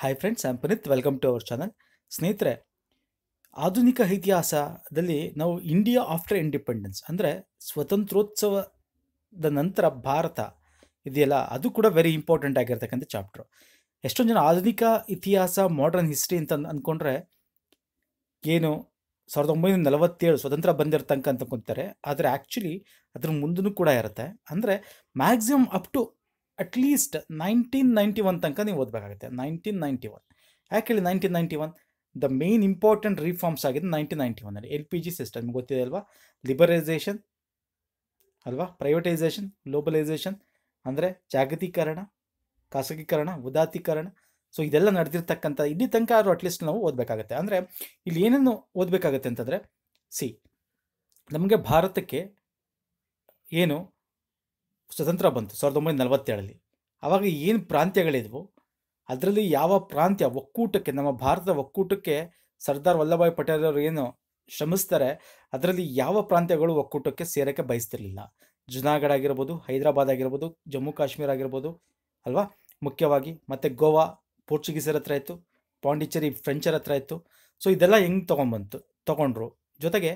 hi friends am Puneet welcome to our channel ಸ್ನೇಹಿತರೆ ಆಧುನಿಕ ಇತಿಹಾಸದಲ್ಲಿ ನಾವು ಇಂಡಿಯಾ ಆಫ್ಟರ್ ಇಂಡಿಪೆಂಡೆನ್ಸ್ ಅಂದರೆ ಸ್ವತಂತ್ರೋತ್ಸವದ ನಂತರ ಭಾರತ ಇದೆಯಲ್ಲ ಅದು ಕೂಡ ವೆರಿ ಇಂಪಾರ್ಟೆಂಟ್ ಆಗಿರ್ತಕ್ಕಂಥ ಚಾಪ್ಟ್ರು ಎಷ್ಟೊಂದು ಜನ ಆಧುನಿಕ ಇತಿಹಾಸ ಮಾಡರ್ನ್ ಹಿಸ್ಟ್ರಿ ಅಂತ ಅಂದ್ಕೊಂಡ್ರೆ ಏನು ಸಾವಿರದ ಒಂಬೈನೂರ ನಲವತ್ತೇಳು ಸ್ವತಂತ್ರ ಬಂದಿರತಕ್ಕಂತ ಅಂತ ಅಂದ್ಕೊತಾರೆ ಆದರೆ ಆ್ಯಕ್ಚುಲಿ ಅದ್ರ ಮುಂದೂ ಕೂಡ ಇರುತ್ತೆ ಅಂದರೆ maximum up to at least nineteen ninety one ತನಕ ನೀವು ಓದಬೇಕಾಗುತ್ತೆ ನೈನ್ಟೀನ್ ನೈಂಟಿ ಒನ್ ಯಾಕೆ ಹೇಳಿ nineteen ninety one the main important reforms ಆಗಿದೆ ನೈನ್ಟೀನ್ ನೈಂಟಿ ಒನ್ನಲ್ಲಿ ಎಲ್ ಪಿ ಜಿ ಸಿಸ್ಟಮ್ ಗೊತ್ತಿದೆ ಅಲ್ವಾ ಲಿಬರೈಸೇಷನ್ ಅಲ್ವಾ ಪ್ರೈವೇಟೈಸೇಷನ್ ಗ್ಲೋಬಲೈಸೇಷನ್ ಅಂದರೆ ಜಾಗತೀಕರಣ ಖಾಸಗೀಕರಣ ಉದಾತೀಕರಣ ಸೊ ಇದೆಲ್ಲ ನಡೆದಿರ್ತಕ್ಕಂಥ ಇಲ್ಲಿ ತನಕ ಆದರೂ ಅಟ್ಲೀಸ್ಟ್ ನಾವು ಓದಬೇಕಾಗತ್ತೆ ಅಂದರೆ ಇಲ್ಲಿ ಏನೇನು ಓದಬೇಕಾಗತ್ತೆ ಅಂತಂದರೆ ಸಿ ನಮಗೆ ಭಾರತಕ್ಕೆ ಏನು ಸ್ವತಂತ್ರ ಬಂತು ಸಾವಿರದ ಒಂಬೈನೂರ ನಲವತ್ತೇಳಲ್ಲಿ ಆವಾಗ ಏನು ಪ್ರಾಂತ್ಯಗಳಿದ್ವು ಅದರಲ್ಲಿ ಯಾವ ಪ್ರಾಂತ್ಯ ಒಕ್ಕೂಟಕ್ಕೆ ನಮ್ಮ ಭಾರತದ ಒಕ್ಕೂಟಕ್ಕೆ ಸರ್ದಾರ್ ವಲ್ಲಭಾಯಿ ಪಟೇಲ್ ಅವರು ಏನು ಶ್ರಮಿಸ್ತಾರೆ ಅದರಲ್ಲಿ ಯಾವ ಪ್ರಾಂತ್ಯಗಳು ಒಕ್ಕೂಟಕ್ಕೆ ಸೇರೋಕ್ಕೆ ಬಯಸ್ತಿರಲಿಲ್ಲ ಜುನಾಗಢ ಆಗಿರ್ಬೋದು ಹೈದರಾಬಾದ್ ಆಗಿರ್ಬೋದು ಜಮ್ಮು ಕಾಶ್ಮೀರ ಆಗಿರ್ಬೋದು ಅಲ್ವಾ ಮುಖ್ಯವಾಗಿ ಮತ್ತು ಗೋವಾ ಪೋರ್ಚುಗೀಸರ ಹತ್ರ ಇತ್ತು ಪಾಂಡಿಚೇರಿ ಫ್ರೆಂಚರ ಹತ್ರ ಇತ್ತು ಸೊ ಇದೆಲ್ಲ ಹೆಂಗೆ ತೊಗೊಂಬಂತು ತೊಗೊಂಡ್ರು ಜೊತೆಗೆ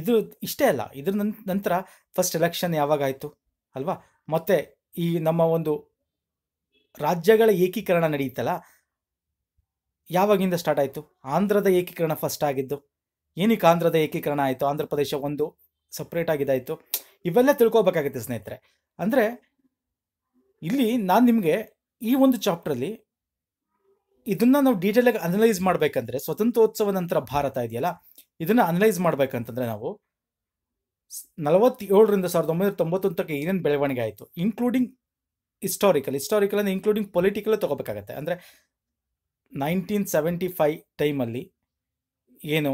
ಇದು ಇಷ್ಟೇ ಅಲ್ಲ ಇದ್ರ ನಂತರ ಫಸ್ಟ್ ಎಲೆಕ್ಷನ್ ಯಾವಾಗಾಯಿತು ಅಲ್ವಾ ಮತ್ತು ಈ ನಮ್ಮ ಒಂದು ರಾಜ್ಯಗಳ ಏಕೀಕರಣ ನಡೆಯುತ್ತಲ್ಲ ಯಾವಾಗಿಂದ ಸ್ಟಾರ್ಟ್ ಆಯಿತು ಆಂಧ್ರದ ಏಕೀಕರಣ ಫಸ್ಟ್ ಆಗಿದ್ದು ಏನಕ್ಕೆ ಆಂಧ್ರದ ಏಕೀಕರಣ ಆಯಿತು ಆಂಧ್ರ ಪ್ರದೇಶ ಒಂದು ಸಪ್ರೇಟ್ ಆಗಿದ್ದಾಯಿತು ಇವೆಲ್ಲ ತಿಳ್ಕೊಬೇಕಾಗುತ್ತೆ ಸ್ನೇಹಿತರೆ ಅಂದರೆ ಇಲ್ಲಿ ನಾನು ನಿಮಗೆ ಈ ಒಂದು ಚಾಪ್ಟ್ರಲ್ಲಿ ಇದನ್ನು ನಾವು ಡೀಟೇಲಾಗಿ ಅನಲೈಸ್ ಮಾಡಬೇಕಂದ್ರೆ ಸ್ವತಂತ್ರೋತ್ಸವ ನಂತರ ಭಾರತ ಇದೆಯಲ್ಲ ಇದನ್ನು ಅನಲೈಸ್ ಮಾಡಬೇಕಂತಂದ್ರೆ ನಾವು ನಲವತ್ತೇಳರಿಂದ ಸಾವಿರದ ಒಂಬೈನೂರ ತೊಂಬತ್ತೊಂದಕ್ಕೆ ಏನೇನು ಬೆಳವಣಿಗೆ ಆಯಿತು ಇನ್ಕ್ಲೂಡಿಂಗ್ ಹಿಸ್ಟಾರಿಕಲ್ ಹಿಸ್ಟಾರಿಕಲ್ ಅಂದರೆ ಇನ್ಕ್ಲೂಡಿಂಗ್ ಪೊಲಿಟಿಕಲ್ ತೊಗೋಬೇಕಾಗತ್ತೆ ಅಂದರೆ ನೈನ್ಟೀನ್ ಸೆವೆಂಟಿ ಫೈ ಟೈಮಲ್ಲಿ ಏನು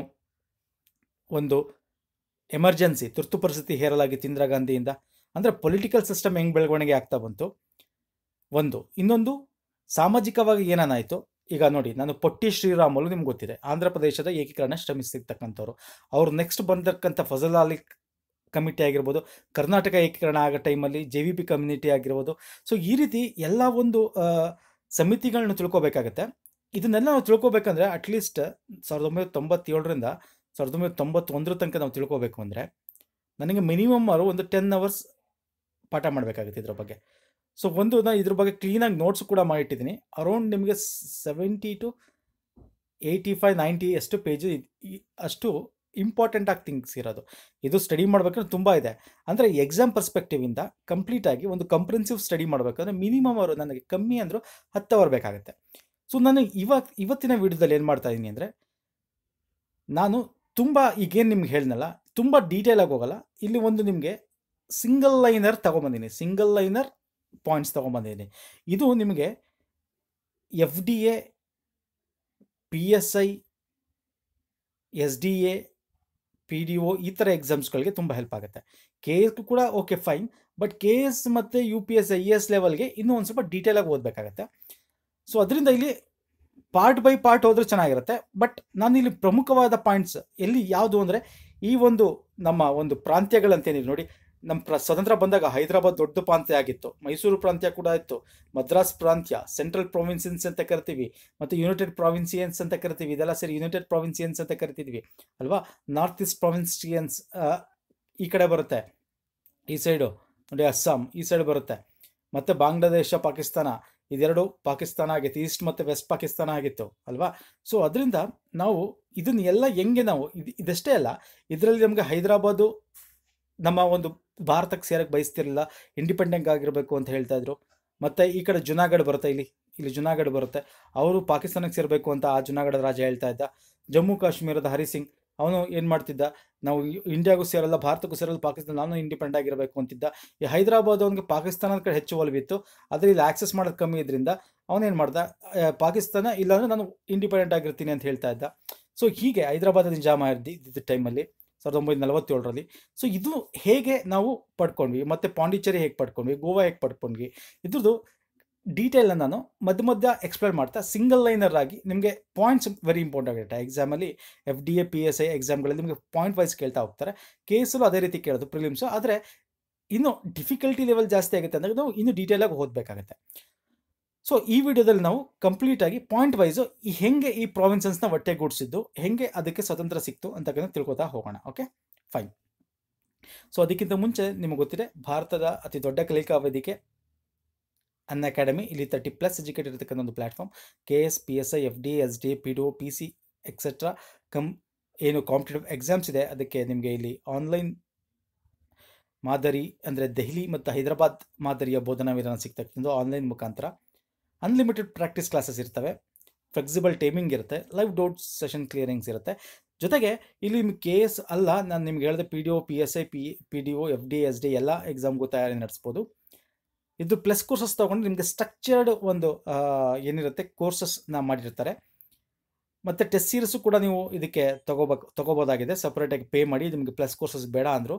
ಒಂದು ಎಮರ್ಜೆನ್ಸಿ ತುರ್ತು ಪರಿಸ್ಥಿತಿ ಹೇರಲಾಗಿತ್ತು ಇಂದಿರಾ ಗಾಂಧಿಯಿಂದ ಅಂದರೆ ಪೊಲಿಟಿಕಲ್ ಸಿಸ್ಟಮ್ ಹೆಂಗೆ ಬೆಳವಣಿಗೆ ಆಗ್ತಾ ಬಂತು ಒಂದು ಇನ್ನೊಂದು ಸಾಮಾಜಿಕವಾಗಿ ಏನೇನಾಯಿತು ಈಗ ನೋಡಿ ನಾನು ಪೊಟ್ಟಿ ಶ್ರೀರಾಮುಲು ನಿಮ್ಗೆ ಗೊತ್ತಿದೆ ಆಂಧ್ರ ಪ್ರದೇಶದ ಏಕೀಕರಣ ಶ್ರಮಿಸಿರ್ತಕ್ಕಂಥವ್ರು ಅವ್ರು ನೆಕ್ಸ್ಟ್ ಬಂದಿರ್ತಕ್ಕಂಥ ಫಜಲ್ ಅಲಿ ಕಮಿಟಿ ಆಗಿರ್ಬೋದು ಕರ್ನಾಟಕ ಏಕೀಕರಣ ಆಗೋ ಟೈಮಲ್ಲಿ ಜೆ ವಿ ಪಿ ಕಮ್ಯುನಿಟಿ ಆಗಿರ್ಬೋದು ಸೊ ಈ ರೀತಿ ಎಲ್ಲ ಒಂದು ಸಮಿತಿಗಳನ್ನ ತಿಳ್ಕೊಬೇಕಾಗತ್ತೆ ಇದನ್ನೆಲ್ಲ ನಾವು ತಿಳ್ಕೊಬೇಕಂದ್ರೆ ಅಟ್ಲೀಸ್ಟ್ ಸಾವಿರದ ಒಂಬೈನೂರ ತೊಂಬತ್ತೇಳರಿಂದ ಸಾವಿರದ ಒಂಬೈನೂರ ತೊಂಬತ್ತೊಂದರ ತನಕ ನಾವು ತಿಳ್ಕೊಬೇಕು ಅಂದರೆ ನನಗೆ ಮಿನಿಮಮ್ ಅವರು ಒಂದು ಟೆನ್ ಅವರ್ಸ್ ಪಾಠ ಮಾಡಬೇಕಾಗುತ್ತೆ ಇದ್ರ ಬಗ್ಗೆ ಸೊ ಒಂದು ನಾನು ಇದ್ರ ಬಗ್ಗೆ ಕ್ಲೀನಾಗಿ ನೋಟ್ಸ್ ಕೂಡ ಮಾಡಿಟ್ಟಿದ್ದೀನಿ ಅರೌಂಡ್ ನಿಮಗೆ seventy to eighty five ninety ಎಷ್ಟು ಪೇಜ್ ಅಷ್ಟು ಇಂಪಾರ್ಟೆಂಟ್ ಆಗಿ ಥಿಂಗ್ಸ್ ಇರೋದು ಇದು ಸ್ಟಡಿ ಮಾಡಬೇಕಂದ್ರೆ ತುಂಬ ಇದೆ ಅಂದರೆ ಎಕ್ಸಾಮ್ ಪರ್ಸ್ಪೆಕ್ಟಿವಿಂದ ಕಂಪ್ಲೀಟಾಗಿ ಒಂದು ಕಂಪ್ರೆನ್ಸಿವ್ ಸ್ಟಡಿ ಮಾಡಬೇಕಂದ್ರೆ ಮಿನಿಮಮ್ ಅವರು ನನಗೆ ಕಮ್ಮಿ ಅಂದರೂ ಹತ್ತು ಅವರ್ ಬೇಕಾಗುತ್ತೆ ಸೊ ನಾನು ಇವಾಗ ಇವತ್ತಿನ ವಿಡಿಯೋದಲ್ಲಿ ಏನು ಮಾಡ್ತಾ ಇದ್ದೀನಿ ಅಂದರೆ ನಾನು ತುಂಬ ಈಗೇನು ನಿಮ್ಗೆ ಹೇಳಿದ್ನಲ್ಲ ತುಂಬ ಡೀಟೇಲಾಗಿ ಹೋಗಲ್ಲ ಇಲ್ಲಿ ಒಂದು ನಿಮಗೆ ಸಿಂಗಲ್ ಲೈನರ್ ತೊಗೊಂಬಂದಿನಿ ಸಿಂಗಲ್ ಲೈನರ್ ಪಾಯಿಂಟ್ಸ್ ತೊಗೊಂಬಂದಿದ್ದೀನಿ ಇದು ನಿಮಗೆ F D A P S I S D A P D O ಈ ಥರ ಎಕ್ಸಾಮ್ಸ್ಗಳಿಗೆ ತುಂಬ ಹೆಲ್ಪ್ ಆಗುತ್ತೆ ಕೆ ಎಸ್ ಕೂಡ okay fine but K S ಮತ್ತು U P S I S ಲೆವೆಲ್ಗೆ ಇನ್ನೂ ಒಂದು ಸ್ವಲ್ಪ ಡೀಟೇಲಾಗಿ ಓದಬೇಕಾಗತ್ತೆ ಸೊ ಅದರಿಂದ ಇಲ್ಲಿ ಪಾರ್ಟ್ ಬೈ ಪಾರ್ಟ್ ಹೋದ್ರೆ ಚೆನ್ನಾಗಿರುತ್ತೆ ಬಟ್ ನಾನು ಇಲ್ಲಿ ಪ್ರಮುಖವಾದ ಪಾಯಿಂಟ್ಸ್ ಎಲ್ಲಿ ಯಾವುದು ಅಂದರೆ ಈ ಒಂದು ನಮ್ಮ ಒಂದು ಪ್ರಾಂತ್ಯಗಳಂತೇನಿದೆ ನೋಡಿ ನಮ್ಮ ಪ್ರ ಸ್ವತಂತ್ರ ಬಂದಾಗ ಹೈದರಾಬಾದ್ ದೊಡ್ಡ ಪ್ರಾಂತ್ಯ ಆಗಿತ್ತು ಮೈಸೂರು ಪ್ರಾಂತ್ಯ ಕೂಡ ಇತ್ತು ಮದ್ರಾಸ್ ಪ್ರಾಂತ್ಯ ಸೆಂಟ್ರಲ್ ಪ್ರಾವಿನ್ಸಿಯನ್ಸ್ ಅಂತ ಕರಿತೀವಿ ಮತ್ತು ಯುನೈಟೆಡ್ ಪ್ರಾವಿನ್ಸಿಯನ್ಸ್ ಅಂತ ಕರಿತೀವಿ ಇದೆಲ್ಲ ಸೇರಿ ಯುನೈಟೆಡ್ ಪ್ರಾವಿನ್ಸಿಯನ್ಸ್ ಅಂತ ಕರಿತಿದ್ವಿ ಅಲ್ವಾ ನಾರ್ತ್ ಈಸ್ಟ್ ಪ್ರಾವಿನ್ಸಿಯನ್ಸ್ ಈ ಕಡೆ ಬರುತ್ತೆ ಈ ಸೈಡು ನೋಡಿ ಅಸ್ಸಾಂ ಈ ಸೈಡ್ ಬರುತ್ತೆ ಮತ್ತು ಬಾಂಗ್ಲಾದೇಶ ಪಾಕಿಸ್ತಾನ ಇದೆರಡು ಪಾಕಿಸ್ತಾನ ಆಗಿತ್ತು ಈಸ್ಟ್ ಮತ್ತು ವೆಸ್ಟ್ ಪಾಕಿಸ್ತಾನ ಆಗಿತ್ತು ಅಲ್ವಾ ಸೊ ಅದರಿಂದ ನಾವು ಇದನ್ನೆಲ್ಲ ಹೆಂಗೆ ನಾವು ಇದು ಇದಷ್ಟೇ ಅಲ್ಲ ಇದರಲ್ಲಿ ನಮಗೆ ಹೈದರಾಬಾದು ನಮ್ಮ ಒಂದು ಭಾರತಕ್ಕೆ ಸೇರಕ್ಕೆ ಬಯಸ್ತಿರಲಿಲ್ಲ ಇಂಡಿಪೆಂಡೆಂಟ್ ಆಗಿರಬೇಕು ಅಂತ ಹೇಳ್ತಾ ಇದ್ರು ಮತ್ತು ಈ ಕಡೆ ಜುನಾಗಢ ಬರುತ್ತೆ ಇಲ್ಲಿ ಇಲ್ಲಿ ಜುನಾಗಢ ಬರುತ್ತೆ ಅವರು ಪಾಕಿಸ್ತಾನಕ್ಕೆ ಸೇರಬೇಕು ಅಂತ ಆ ಜುನಾಗಢ ರಾಜ ಹೇಳ್ತಾ ಇದ್ದ ಜಮ್ಮು ಕಾಶ್ಮೀರದ ಹರಿಸಿಂಗ್ ಅವನು ಏನು ಮಾಡ್ತಿದ್ದ ನಾವು ಇಂಡಿಯಾಗೂ ಸೇರಲ್ಲ ಭಾರತಕ್ಕೂ ಸೇರಲ್ಲ ಪಾಕಿಸ್ತಾನ ನಾನು ಇಂಡಿಪೆಂಡ್ ಆಗಿರಬೇಕು ಅಂತಿದ್ದ ಈ ಹೈದರಾಬಾದ್ ಅವನಿಗೆ ಪಾಕಿಸ್ತಾನದ ಕಡೆ ಹೆಚ್ಚು ಒಲವಿತ್ತು ಆದರೆ ಇಲ್ಲಿ ಆಕ್ಸೆಸ್ ಮಾಡೋದು ಕಮ್ಮಿ ಇದರಿಂದ ಅವನೇನು ಮಾಡ್ದ ಪಾಕಿಸ್ತಾನ ಇಲ್ಲಾಂದರೆ ನಾನು ಇಂಡಿಪೆಂಡೆಂಟ್ ಆಗಿರ್ತೀನಿ ಅಂತ ಹೇಳ್ತಾ ಇದ್ದ ಸೊ ಹೀಗೆ ಹೈದರಾಬಾದ ನಿಜಾಮ ಇದ್ದ ಟೈಮಲ್ಲಿ ಸಾವಿರದ ಒಂಬೈನೂರ ನಲವತ್ತೇಳರಲ್ಲಿ ಸೊ ಇದು ಹೇಗೆ ನಾವು ಪಡ್ಕೊಂಡ್ವಿ ಮತ್ತು ಪಾಂಡಿಚೇರಿ ಹೇಗೆ ಪಡ್ಕೊಂಡ್ವಿ ಗೋವಾ ಹೇಗೆ ಪಡ್ಕೊಂಡ್ವಿ ಇದ್ರದ್ದು ಡೀಟೇಲ್ನ ನಾನು ಮಧ್ಯ ಮಧ್ಯ ಎಕ್ಸ್ಪ್ಲೇನ್ ಮಾಡ್ತಾ ಸಿಂಗಲ್ ಲೈನರ್ ಆಗಿ ನಿಮಗೆ ಪಾಯಿಂಟ್ಸ್ ವೆರಿ ಇಂಪಾರ್ಟೆಂಟ್ ಆಗಿರುತ್ತೆ ಎಕ್ಸಾಮಲ್ಲಿ F D A P S I ಎಕ್ಸಾಮ್ಗಳಲ್ಲಿ ನಿಮಗೆ ಪಾಯಿಂಟ್ ವೈಸ್ ಕೇಳ್ತಾ ಹೋಗ್ತಾರೆ ಕೇಸಲ್ಲೂ ಅದೇ ರೀತಿ ಕೇಳೋದು ಪ್ರಿಲಿಮ್ಸು ಆದರೆ ಇನ್ನು ಡಿಫಿಕಲ್ಟಿ ಲೆವೆಲ್ ಜಾಸ್ತಿ ಆಗುತ್ತೆ ಅಂದಾಗ ನಾವು ಇನ್ನೂ ಡೀಟೇಲಾಗಿ ಓದಬೇಕಾಗತ್ತೆ ಸೊ ಈ ವಿಡಿಯೋದಲ್ಲಿ ನಾವು ಕಂಪ್ಲೀಟ್ ಆಗಿ ಪಾಯಿಂಟ್ ವೈಸು ಹೆಂಗೆ ಈ ಒಟ್ಟೆ ಒಟ್ಟೆಗೂಡಿಸಿದ್ದು ಹೆಂಗೆ ಅದಕ್ಕೆ ಸ್ವತಂತ್ರ ಸಿಕ್ತು ಅಂತಕ್ಕಂಥ ತಿಳ್ಕೊತಾ ಹೋಗೋಣ ಓಕೆ ಫೈನ್ ಸೊ ಅದಕ್ಕಿಂತ ಮುಂಚೆ ನಿಮಗೆ ಗೊತ್ತಿದೆ ಭಾರತದ ಅತಿ ದೊಡ್ಡ ಕಲಿಕಾ ವೇದಿಕೆ ಅನ್ ಅಕಾಡೆಮಿ ಇಲ್ಲಿ ತರ್ಟಿ ಪ್ಲಸ್ ಎಜುಕೇಟ್ ಇರತಕ್ಕಂಥ ಒಂದು platform K S P S I F D S D P O P C etcetera come ಏನು ಕಾಂಪಿಟೇಟಿವ್ ಎಕ್ಸಾಮ್ಸ್ ಇದೆ ಅದಕ್ಕೆ ನಿಮಗೆ ಇಲ್ಲಿ ಆನ್ಲೈನ್ ಮಾದರಿ ಅಂದರೆ ದೆಹಲಿ ಮತ್ತು ಹೈದರಾಬಾದ್ ಮಾದರಿಯ ಬೋಧನಾ ವಿಧಾನ ಸಿಗ್ತಕ್ಕಂಥದ್ದು ಆನ್ಲೈನ್ ಮುಖಾಂತರ ಅನ್ಲಿಮಿಟೆಡ್ ಪ್ರಾಕ್ಟೀಸ್ ಕ್ಲಾಸಸ್ ಇರ್ತವೆ ಫ್ಲೆಕ್ಸಿಬಲ್ ಟೈಮಿಂಗ್ ಇರುತ್ತೆ ಲೈವ್ ಡೌಟ್ ಸೆಷನ್ ಕ್ಲಿಯರಿಂಗ್ಸ್ ಇರುತ್ತೆ ಜೊತೆಗೆ ಇಲ್ಲಿ ನಿಮ್ಮ ಕೆ ಎಸ್ ಅಲ್ಲ ನಾನು ನಿಮ್ಗೆ ಹೇಳಿದೆ P D O P S I P P D O F D S D ಎಲ್ಲ ಎಕ್ಸಾಮ್ಗೂ ತಯಾರಿ ನಡೆಸ್ಬೋದು ಇದು ಪ್ಲಸ್ ಕೋರ್ಸಸ್ ತೊಗೊಂಡು ನಿಮಗೆ ಸ್ಟ್ರಕ್ಚರ್ಡ್ ಒಂದು ಏನಿರುತ್ತೆ ಕೋರ್ಸಸ್ನ ಮಾಡಿರ್ತಾರೆ ಮತ್ತು ಟೆಸ್ಟ್ ಸೀರೀಸು ಕೂಡ ನೀವು ಇದಕ್ಕೆ ತೊಗೋಬೇಕು ತೊಗೋಬೋದಾಗಿದೆ ಸಪ್ರೇಟಾಗಿ ಪೇ ಮಾಡಿ ನಿಮಗೆ ಪ್ಲಸ್ ಕೋರ್ಸಸ್ ಬೇಡ ಅಂದರು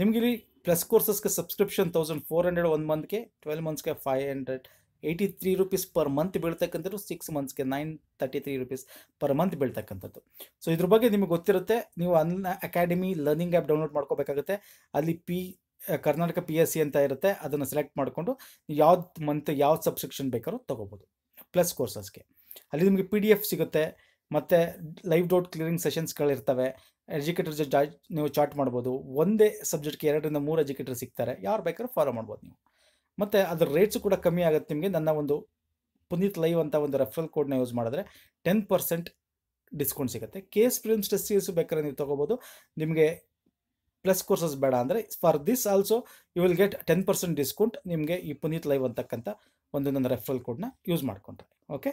ನಿಮಗಿಲ್ಲಿ ಪ್ಲಸ್ ಕೋರ್ಸಸ್ಗೆ subscription thousand four hundred one ಮಂತ್ಗೆ ಟ್ವೆಲ್ ಮಂತ್ಸ್ಗೆ five hundred eighty three rupees per month ಬೀಳ್ತಕ್ಕಂಥದ್ದು ಸಿಕ್ಸ್ ಮಂತ್ಸ್ಗೆ nine thirty three rupees per month ಬೀಳ್ತಕ್ಕಂಥದ್ದು ಸೊ ಇದ್ರ ಬಗ್ಗೆ ನಿಮಗೆ ಗೊತ್ತಿರುತ್ತೆ ನೀವು Unacademy learning app download ಮಾಡ್ಕೋಬೇಕಾಗುತ್ತೆ ಅಲ್ಲಿ P Karnataka P S C ಅಂತ ಇರುತ್ತೆ ಅದನ್ನು ಸೆಲೆಕ್ಟ್ ಮಾಡಿಕೊಂಡು ಯಾವ್ದು ಮಂತ್ ಯಾವ ಸಬ್ಸ್ಕ್ರಿಪ್ಷನ್ ಬೇಕಾದ್ರೂ ತೊಗೋಬೋದು ಪ್ಲಸ್ ಕೋರ್ಸಸ್ಗೆ ಅಲ್ಲಿ ನಿಮಗೆ ಪಿ ಡಿ ಎಫ್ ಸಿಗುತ್ತೆ ಮತ್ತು ಲೈವ್ ಡೌಟ್ ಕ್ಲಿಯರಿಂಗ್ ಸೆಷನ್ಸ್ಗಳಿರ್ತವೆ ಎಜುಕೇಟರ್ ಜಾ ನೀವು ಚಾಟ್ ಮಾಡ್ಬೋದು ಒಂದೇ ಸಬ್ಜೆಕ್ಟ್ಗೆ ಎರಡರಿಂದ ಮೂರು ಎಜುಕೇಟರ್ ಸಿಗ್ತಾರೆ ಯಾರು ಬೇಕಾದ್ರೂ ಫಾಲೋ ಮಾಡ್ಬೋದು ನೀವು ಮತ್ತು ಅದರ ರೇಟ್ಸು ಕೂಡ ಕಮ್ಮಿ ಆಗುತ್ತೆ ನಿಮಗೆ ನನ್ನ ಒಂದು ಪುನೀತ್ ಲೈವ್ ಅಂತ ಒಂದು ರೆಫರಲ್ ಕೋಡ್ನ ಯೂಸ್ ಮಾಡಿದ್ರೆ ಟೆನ್ ಪರ್ಸೆಂಟ್ ಡಿಸ್ಕೌಂಟ್ ಸಿಗುತ್ತೆ ಕೆ ಎಸ್ ಪ್ರಿಮ್ಸ್ ಟೆಸ್ಟ್ ಬೇಕಾದ್ರೆ ನೀವು ತೊಗೋಬೋದು ನಿಮಗೆ ಪ್ಲಸ್ ಕೋರ್ಸಸ್ ಬೇಡ ಅಂದರೆ for this also you will get ten percent discount ನಿಮಗೆ ಈ ಪುನೀತ್ ಲೈವ್ ಅಂತಕ್ಕಂಥ ಒಂದು ನನ್ನ ರೆಫರಲ್ ಕೋಡ್ನ ಯೂಸ್ ಮಾಡಿಕೊಂಡ್ರೆ ಓಕೆ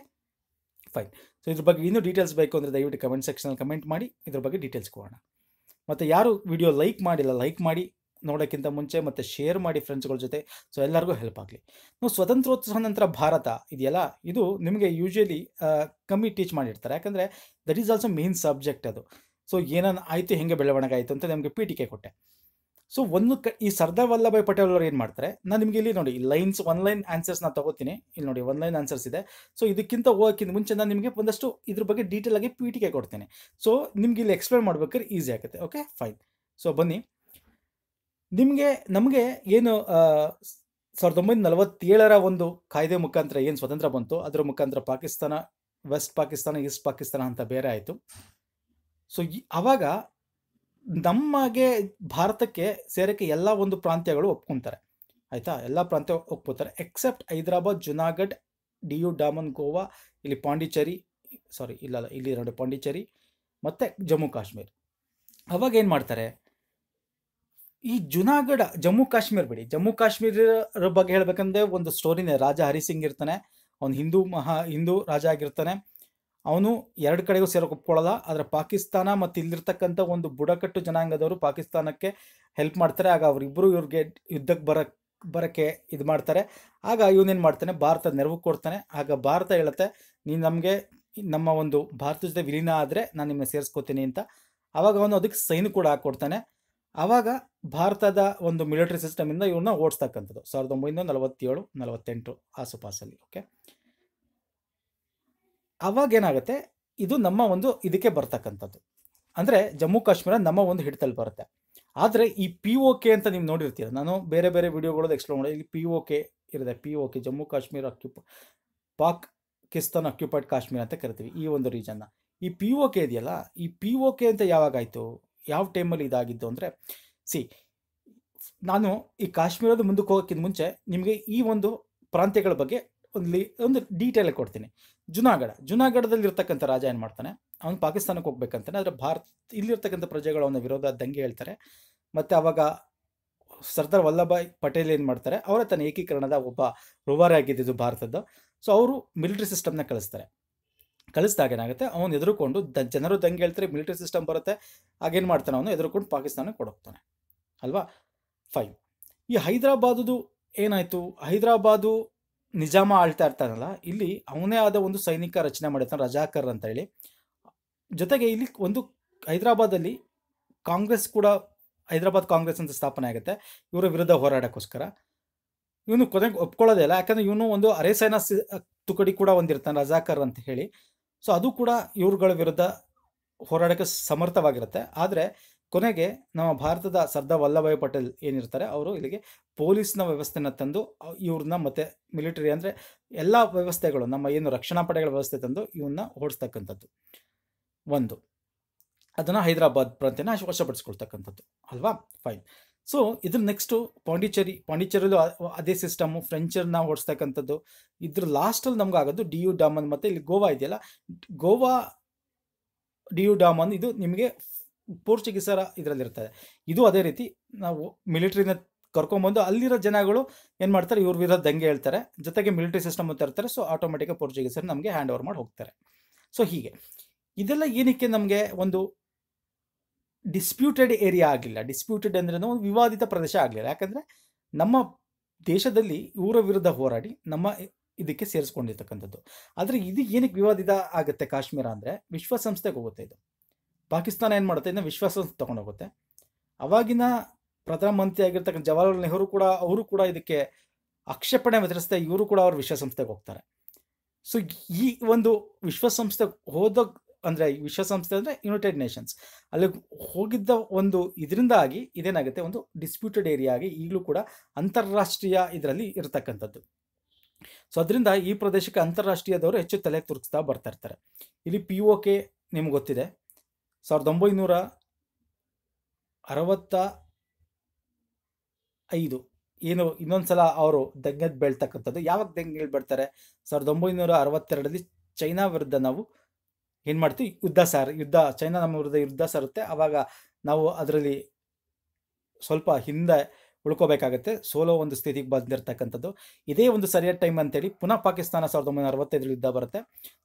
ಫೈನ್ ಸೊ ಇದ್ರ ಬಗ್ಗೆ ಇನ್ನೂ ಡೀಟೇಲ್ಸ್ ಬೇಕು ಅಂದರೆ ದಯವಿಟ್ಟು ಕಮೆಂಟ್ ಸೆಕ್ಷನಲ್ಲಿ ಕಮೆಂಟ್ ಮಾಡಿ ಇದ್ರ ಬಗ್ಗೆ ಡೀಟೇಲ್ಸ್ ಕೊಡೋಣ ಮತ್ತು ಯಾರು ವಿಡಿಯೋ ಲೈಕ್ ಮಾಡಿಲ್ಲ ಲೈಕ್ ಮಾಡಿ ನೋಡೋಕ್ಕಿಂತ ಮುಂಚೆ ಮತ್ತು ಶೇರ್ ಮಾಡಿ ಫ್ರೆಂಡ್ಸ್ಗಳ ಜೊತೆ ಸೊ ಎಲ್ಲರಿಗೂ ಹೆಲ್ಪ್ ಆಗಲಿ ನಾವು ಸ್ವತಂತ್ರೋತ್ಸವ ನಂತರ ಭಾರತ ಇದೆಯಲ್ಲ ಇದು ನಿಮಗೆ ಯೂಶ್ವಲಿ ಕಮ್ಮಿ ಟೀಚ್ ಮಾಡಿರ್ತಾರೆ ಯಾಕಂದರೆ that is also main subject ಅದು ಸೊ ಏನೇನು ಆಯಿತು ಹೆಂಗೆ ಬೆಳವಣಿಗೆ ಆಯಿತು ಅಂತ ನಮಗೆ ಕೆ ಕೊಟ್ಟೆ ಸೊ ಒಂದು ಕ ಈ ಸರ್ದಾರ್ ವಲ್ಲಭಾಯ್ ಪಟೇಲ್ ಅವರು ಏನು ಮಾಡ್ತಾರೆ ನಾನು ನಿಮಗೆ ಇಲ್ಲಿ ನೋಡಿ ಲೈನ್ಸ್ ಲೈನ್ ಆನ್ಸರ್ಸ್ ನಾನು ತಗೋತೀನಿ ಇಲ್ಲಿ ನೋಡಿ ಲೈನ್ ಆನ್ಸರ್ಸ್ ಇದೆ ಸೊ ಇದಕ್ಕಿಂತ ಹೋಗೋಕ್ಕಿಂತ ಮುಂಚೆ ನಾನು ನಿಮಗೆ ಒಂದಷ್ಟು ಇದ್ರ ಬಗ್ಗೆ ಡೀಟೇಲ್ ಆಗಿ ಕೆ ಕೊಡ್ತೇನೆ ಸೊ ನಿಮ್ಗೆ ಇಲ್ಲಿ ಎಕ್ಸ್ಪ್ಲೇನ್ ಮಾಡ್ಬೇಕಾದ್ರೆ ಈಸಿ ಆಗುತ್ತೆ ಓಕೆ ಫೈನ್ ಸೊ ಬನ್ನಿ ನಿಮಗೆ ನಮಗೆ ಏನು ಸಾವಿರದ ಒಂಬೈನೂರ ನಲವತ್ತೇಳರ ಒಂದು ಕಾಯ್ದೆ ಮುಖಾಂತರ ಏನು ಸ್ವತಂತ್ರ ಬಂತು ಅದರ ಮುಖಾಂತರ ಪಾಕಿಸ್ತಾನ ವೆಸ್ಟ್ ಪಾಕಿಸ್ತಾನ ಈಸ್ಟ್ ಪಾಕಿಸ್ತಾನ ಅಂತ ಬೇರೆ ಆಯಿತು ಸೊ ಆವಾಗ ನಮಗೆ ಭಾರತಕ್ಕೆ ಸೇರಕ್ಕೆ ಎಲ್ಲ ಒಂದು ಪ್ರಾಂತ್ಯಗಳು ಒಪ್ಕೊಂತಾರೆ ಆಯಿತಾ ಎಲ್ಲ ಪ್ರಾಂತ್ಯ ಒಪ್ಕೋತಾರೆ ಎಕ್ಸೆಪ್ಟ್ ಹೈದರಾಬಾದ್ ಜುನಾಗಢ್ ಡಿ ಯು ಡಾಮನ್ ಗೋವಾ ಇಲ್ಲಿ ಪಾಂಡಿಚೇರಿ ಸಾರಿ ಇಲ್ಲ ಇಲ್ಲಿ ನೋಡಿ ಪಾಂಡಿಚೇರಿ ಮತ್ತು ಜಮ್ಮು ಕಾಶ್ಮೀರ್ ಅವಾಗ ಏನು ಮಾಡ್ತಾರೆ ಈ ಜುನಾಗಢ ಜಮ್ಮು ಕಾಶ್ಮೀರ್ ಬಿಡಿ ಜಮ್ಮು ಕಾಶ್ಮೀರ ಬಗ್ಗೆ ಹೇಳ್ಬೇಕಂದ್ರೆ ಒಂದು ಸ್ಟೋರಿನೇ ರಾಜ ಹರಿಸಿಂಗ್ ಇರ್ತಾನೆ ಅವನು ಹಿಂದೂ ಮಹಾ ಹಿಂದೂ ರಾಜ ಆಗಿರ್ತಾನೆ ಅವನು ಎರಡು ಕಡೆಗೂ ಸೇರೋಕೆ ಒಪ್ಕೊಳ್ಳಲ್ಲ ಆದರೆ ಪಾಕಿಸ್ತಾನ ಮತ್ತು ಇಲ್ಲಿರ್ತಕ್ಕಂಥ ಒಂದು ಬುಡಕಟ್ಟು ಜನಾಂಗದವರು ಪಾಕಿಸ್ತಾನಕ್ಕೆ ಹೆಲ್ಪ್ ಮಾಡ್ತಾರೆ ಆಗ ಅವರಿಬ್ಬರು ಇವ್ರಿಗೆ ಯುದ್ಧಕ್ಕೆ ಬರ ಬರೋಕ್ಕೆ ಇದು ಮಾಡ್ತಾರೆ ಆಗ ಇವನೇನು ಮಾಡ್ತಾನೆ ಭಾರತ ನೆರವು ಕೊಡ್ತಾನೆ ಆಗ ಭಾರತ ಹೇಳುತ್ತೆ ನೀನು ನಮಗೆ ನಮ್ಮ ಒಂದು ಭಾರತ ಜೊತೆ ವಿಲೀನ ಆದರೆ ನಾನು ನಿಮ್ಮನ್ನ ಸೇರಿಸ್ಕೋತೀನಿ ಅಂತ ಆವಾಗ ಅವನು ಅದಕ್ಕೆ ಸೈನ್ ಕೂಡ ಹಾಕ್ಕೊಡ್ತಾನೆ ಆವಾಗ ಭಾರತದ ಒಂದು ಮಿಲಿಟರಿ ಸಿಸ್ಟಮಿಂದ ಇವ್ರನ್ನ ಓಡಿಸ್ತಕ್ಕಂಥದ್ದು ಸಾವಿರದ ಒಂಬೈನೂರ ನಲವತ್ತೇಳು ನಲವತ್ತೆಂಟು ಆಸುಪಾಸಲ್ಲಿ ಓಕೆ ಏನಾಗುತ್ತೆ ಇದು ನಮ್ಮ ಒಂದು ಇದಕ್ಕೆ ಬರ್ತಕ್ಕಂಥದ್ದು ಅಂದರೆ ಜಮ್ಮು ಕಾಶ್ಮೀರ ನಮ್ಮ ಒಂದು ಹಿಡಿತಲ್ಲಿ ಬರುತ್ತೆ ಆದರೆ ಈ ಪಿ ಓ ಕೆ ಅಂತ ನೀವು ನೋಡಿರ್ತೀರ ನಾನು ಬೇರೆ ಬೇರೆ ವಿಡಿಯೋಗಳು ಎಕ್ಸ್ಪ್ಲೋರ್ ಮಾಡಿ ಇಲ್ಲಿ ಪಿ ಓ ಕೆ ಇರುತ್ತೆ P O K Jammu Kashmir occupied Pakistan occupied Kashmir ಅಂತ ಕರಿತೀವಿ ಈ ಒಂದು ರೀಜನ್ನ ಈ ಪಿ ಓ ಕೆ ಇದೆಯಲ್ಲ ಈ ಪಿ ಓ ಕೆ ಅಂತ ಯಾವಾಗಾಯಿತು ಯಾವ ಟೈಮಲ್ಲಿ ಇದಾಗಿದ್ದು ಅಂದರೆ ಸಿ ನಾನು ಈ ಕಾಶ್ಮೀರದ ಮುಂದಕ್ಕೆ ಹೋಗೋಕ್ಕಿಂತ ಮುಂಚೆ ನಿಮಗೆ ಈ ಒಂದು ಪ್ರಾಂತ್ಯಗಳ ಬಗ್ಗೆ ಒಂದು ಒಂದು ಡೀಟೇಲ್ ಕೊಡ್ತೀನಿ ಜುನಾಗಢ ಜುನಾಗಢದಲ್ಲಿರ್ತಕ್ಕಂಥ ರಾಜ ಏನು ಮಾಡ್ತಾನೆ ಅವನು ಪಾಕಿಸ್ತಾನಕ್ಕೆ ಹೋಗ್ಬೇಕಂತಾನೆ ಆದರೆ ಭಾರತ ಇಲ್ಲಿರ್ತಕ್ಕಂಥ ಪ್ರಜೆಗಳು ಅವನ ವಿರೋಧ ದಂಗೆ ಹೇಳ್ತಾರೆ ಮತ್ತು ಅವಾಗ ಸರ್ದಾರ್ ವಲ್ಲಭಾಯ್ ಪಟೇಲ್ ಏನು ಮಾಡ್ತಾರೆ ಅವರ ತನ್ನ ಏಕೀಕರಣದ ಒಬ್ಬ ರುವಾರಿ ಆಗಿದ್ದಿದ್ದು ಭಾರತದ್ದು ಸೊ ಅವರು ಮಿಲಿಟರಿ ಸಿಸ್ಟಮ್ನ ಕಳಿಸ್ತಾರೆ ಕಳಿಸಿದಾಗ ಏನಾಗುತ್ತೆ ಅವನು ಎದುರುಕೊಂಡು ದ ಜನರು ದಂಗೆ ಹೇಳ್ತಾರೆ ಮಿಲಿಟರಿ ಸಿಸ್ಟಮ್ ಬರುತ್ತೆ ಆಗೇನು ಮಾಡ್ತಾನೆ ಅವನು ಎದುರುಕೊಂಡು ಪಾಕಿಸ್ತಾನಕ್ಕೆ ಕೊಡೋಗ್ತಾನೆ ಅಲ್ವಾ ಫೈವ್ ಈ ಹೈದರಾಬಾದುದು ಏನಾಯಿತು ಹೈದರಾಬಾದು ನಿಜಾಮ ಆಳ್ತಾ ಇರ್ತಾನಲ್ಲ ಇಲ್ಲಿ ಅವನೇ ಆದ ಒಂದು ಸೈನಿಕ ರಚನೆ ಮಾಡಿರ್ತಾನೆ ರಜಾಕರ್ ಅಂತ ಹೇಳಿ ಜೊತೆಗೆ ಇಲ್ಲಿ ಒಂದು ಹೈದರಾಬಾದಲ್ಲಿ ಕಾಂಗ್ರೆಸ್ ಕೂಡ ಹೈದರಾಬಾದ್ ಕಾಂಗ್ರೆಸ್ ಅಂತ ಸ್ಥಾಪನೆ ಆಗುತ್ತೆ ಇವರ ವಿರುದ್ಧ ಹೋರಾಡೋಕ್ಕೋಸ್ಕರ ಇವನು ಕೊನೆಗೆ ಒಪ್ಕೊಳ್ಳೋದೇ ಇಲ್ಲ ಯಾಕಂದರೆ ಇವನು ಒಂದು ಅರೆ ಸೈನಾ ತುಕಡಿ ಕೂಡ ಹೊಂದಿರ್ತಾನೆ ರಜಾಕರ್ ಅಂತ ಹೇಳಿ ಸೊ ಅದು ಕೂಡ ಇವ್ರುಗಳ ವಿರುದ್ಧ ಹೋರಾಡಕ್ಕೆ ಸಮರ್ಥವಾಗಿರುತ್ತೆ ಆದರೆ ಕೊನೆಗೆ ನಮ್ಮ ಭಾರತದ ಸರ್ದಾರ್ ವಲ್ಲಭಾಯ್ ಪಟೇಲ್ ಏನಿರ್ತಾರೆ ಅವರು ಇಲ್ಲಿಗೆ ಪೊಲೀಸ್ನ ವ್ಯವಸ್ಥೆನ ತಂದು ಇವ್ರನ್ನ ಮತ್ತೆ ಮಿಲಿಟರಿ ಅಂದರೆ ಎಲ್ಲ ವ್ಯವಸ್ಥೆಗಳು ನಮ್ಮ ಏನು ರಕ್ಷಣಾ ಪಡೆಗಳ ವ್ಯವಸ್ಥೆ ತಂದು ಇವನ್ನ ಓಡಿಸ್ತಕ್ಕಂಥದ್ದು ಒಂದು ಅದನ್ನು ಹೈದರಾಬಾದ್ ಪ್ರಾಂತ್ಯನ ವಶಪಡಿಸ್ಕೊಳ್ತಕ್ಕಂಥದ್ದು ಅಲ್ವಾ ಫೈನ್ ಸೊ ಇದ್ರ ನೆಕ್ಸ್ಟು ಪಾಂಡಿಚೇರಿ ಪಾಂಡಿಚೇರಿಯಲ್ಲೂ ಅದೇ ಸಿಸ್ಟಮು ಫ್ರೆಂಚರ್ನ ಓಡಿಸ್ತಕ್ಕಂಥದ್ದು ಇದ್ರ ಲಾಸ್ಟಲ್ಲಿ ನಮ್ಗೆ ಆಗೋದು ಡಿ ಯು ಡಾಮನ್ ಮತ್ತು ಇಲ್ಲಿ ಗೋವಾ ಇದೆಯಲ್ಲ ಗೋವಾ ಡಿ ಯು ಡಾಮನ್ ಇದು ನಿಮಗೆ ಪೋರ್ಚುಗೀಸರ ಇರ್ತದೆ ಇದು ಅದೇ ರೀತಿ ನಾವು ಮಿಲಿಟ್ರಿನ ಕರ್ಕೊಂಬಂದು ಅಲ್ಲಿರೋ ಜನಗಳು ಏನು ಮಾಡ್ತಾರೆ ಇವ್ರ ವಿರುದ್ಧ ದಂಗೆ ಹೇಳ್ತಾರೆ ಜೊತೆಗೆ ಮಿಲಿಟರಿ ಸಿಸ್ಟಮ್ ಅಂತ ಇರ್ತಾರೆ ಸೊ ಆಟೋಮೆಟಿಕ್ ಪೋರ್ಚುಗೀಸರ್ ನಮಗೆ ಹ್ಯಾಂಡ್ ಓವರ್ ಮಾಡಿ ಹೋಗ್ತಾರೆ ಸೊ ಹೀಗೆ ಇದೆಲ್ಲ ಏನಕ್ಕೆ ನಮಗೆ ಒಂದು ಡಿಸ್ಪ್ಯೂಟೆಡ್ ಏರಿಯಾ ಆಗಲಿಲ್ಲ ಡಿಸ್ಪ್ಯೂಟೆಡ್ ಅಂದರೆ ಒಂದು ವಿವಾದಿತ ಪ್ರದೇಶ ಆಗಲಿಲ್ಲ ಯಾಕಂದರೆ ನಮ್ಮ ದೇಶದಲ್ಲಿ ಇವರ ವಿರುದ್ಧ ಹೋರಾಡಿ ನಮ್ಮ ಇದಕ್ಕೆ ಸೇರಿಸ್ಕೊಂಡಿರ್ತಕ್ಕಂಥದ್ದು ಆದರೆ ಇದು ಏನಕ್ಕೆ ವಿವಾದಿತ ಆಗುತ್ತೆ ಕಾಶ್ಮೀರ ಅಂದರೆ ವಿಶ್ವಸಂಸ್ಥೆಗೆ ಹೋಗುತ್ತೆ ಇದು ಪಾಕಿಸ್ತಾನ ಏನು ಮಾಡುತ್ತೆ ಇದನ್ನು ವಿಶ್ವಸಂಸ್ಥೆ ತೊಗೊಂಡೋಗುತ್ತೆ ಅವಾಗಿನ ಪ್ರಧಾನಮಂತ್ರಿ ಆಗಿರ್ತಕ್ಕಂಥ ಜವಾಹರ್ಲಾಲ್ ನೆಹರು ಕೂಡ ಅವರು ಕೂಡ ಇದಕ್ಕೆ ಆಕ್ಷೇಪಣೆ ವ್ಯತಿರಿಸ್ತಾ ಇವರು ಕೂಡ ಅವರು ವಿಶ್ವಸಂಸ್ಥೆಗೆ ಹೋಗ್ತಾರೆ ಸೊ ಈ ಒಂದು ವಿಶ್ವಸಂಸ್ಥೆಗೆ ಹೋದ ಅಂದರೆ ವಿಶ್ವಸಂಸ್ಥೆ ಅಂದರೆ ಯುನೈಟೆಡ್ ನೇಷನ್ಸ್ ಅಲ್ಲಿ ಹೋಗಿದ್ದ ಒಂದು ಇದರಿಂದಾಗಿ ಇದೇನಾಗುತ್ತೆ ಒಂದು ಡಿಸ್ಪ್ಯೂಟೆಡ್ ಏರಿಯಾ ಆಗಿ ಈಗಲೂ ಕೂಡ ಅಂತಾರಾಷ್ಟ್ರೀಯ ಇದರಲ್ಲಿ ಇರತಕ್ಕಂಥದ್ದು ಸೊ ಅದರಿಂದ ಈ ಪ್ರದೇಶಕ್ಕೆ ಅಂತಾರಾಷ್ಟ್ರೀಯದವರು ಹೆಚ್ಚು ತಲೆ ತುರ್ಕ್ಸ್ತಾ ಬರ್ತಾ ಇರ್ತಾರೆ ಇಲ್ಲಿ ಪಿ ಒ ಕೆ ನಿಮ್ಗೆ ಗೊತ್ತಿದೆ ಸಾವಿರದ ಒಂಬೈನೂರ ಅರವತ್ತ ಐದು ಏನು ಇನ್ನೊಂದು ಸಲ ಅವರು ದಂಗೆದ್ ಬೀಳ್ತಕ್ಕಂಥದ್ದು ಯಾವಾಗ ದಂಗೆ ಬೆಳ್ತಾರೆ ಸಾವಿರದ ಒಂಬೈನೂರ ಅರವತ್ತೆರಡರಲ್ಲಿ ಚೈನಾ ವಿರುದ್ಧ ನಾವು ಏನು ಮಾಡ್ತೀವಿ ಯುದ್ಧ ಸಾರ್ ಯುದ್ಧ ಚೈನಾ ನಮ್ಮ ವಿರುದ್ಧ ಯುದ್ಧ ಸಾರುತ್ತೆ ಆವಾಗ ನಾವು ಅದರಲ್ಲಿ ಸ್ವಲ್ಪ ಹಿಂದೆ ಉಳ್ಕೋಬೇಕಾಗುತ್ತೆ ಸೋಲೋ ಒಂದು ಸ್ಥಿತಿಗೆ ಬಂದಿರತಕ್ಕಂಥದ್ದು ಇದೇ ಒಂದು ಸರಿಯಾದ ಟೈಮ್ ಅಂತೇಳಿ ಪುನಃ ಪಾಕಿಸ್ತಾನ ಸಾವಿರದ ಒಂಬೈನೂರ ಅರವತ್ತೈದರಲ್ಲಿ ಯುದ್ಧ ಬರುತ್ತೆ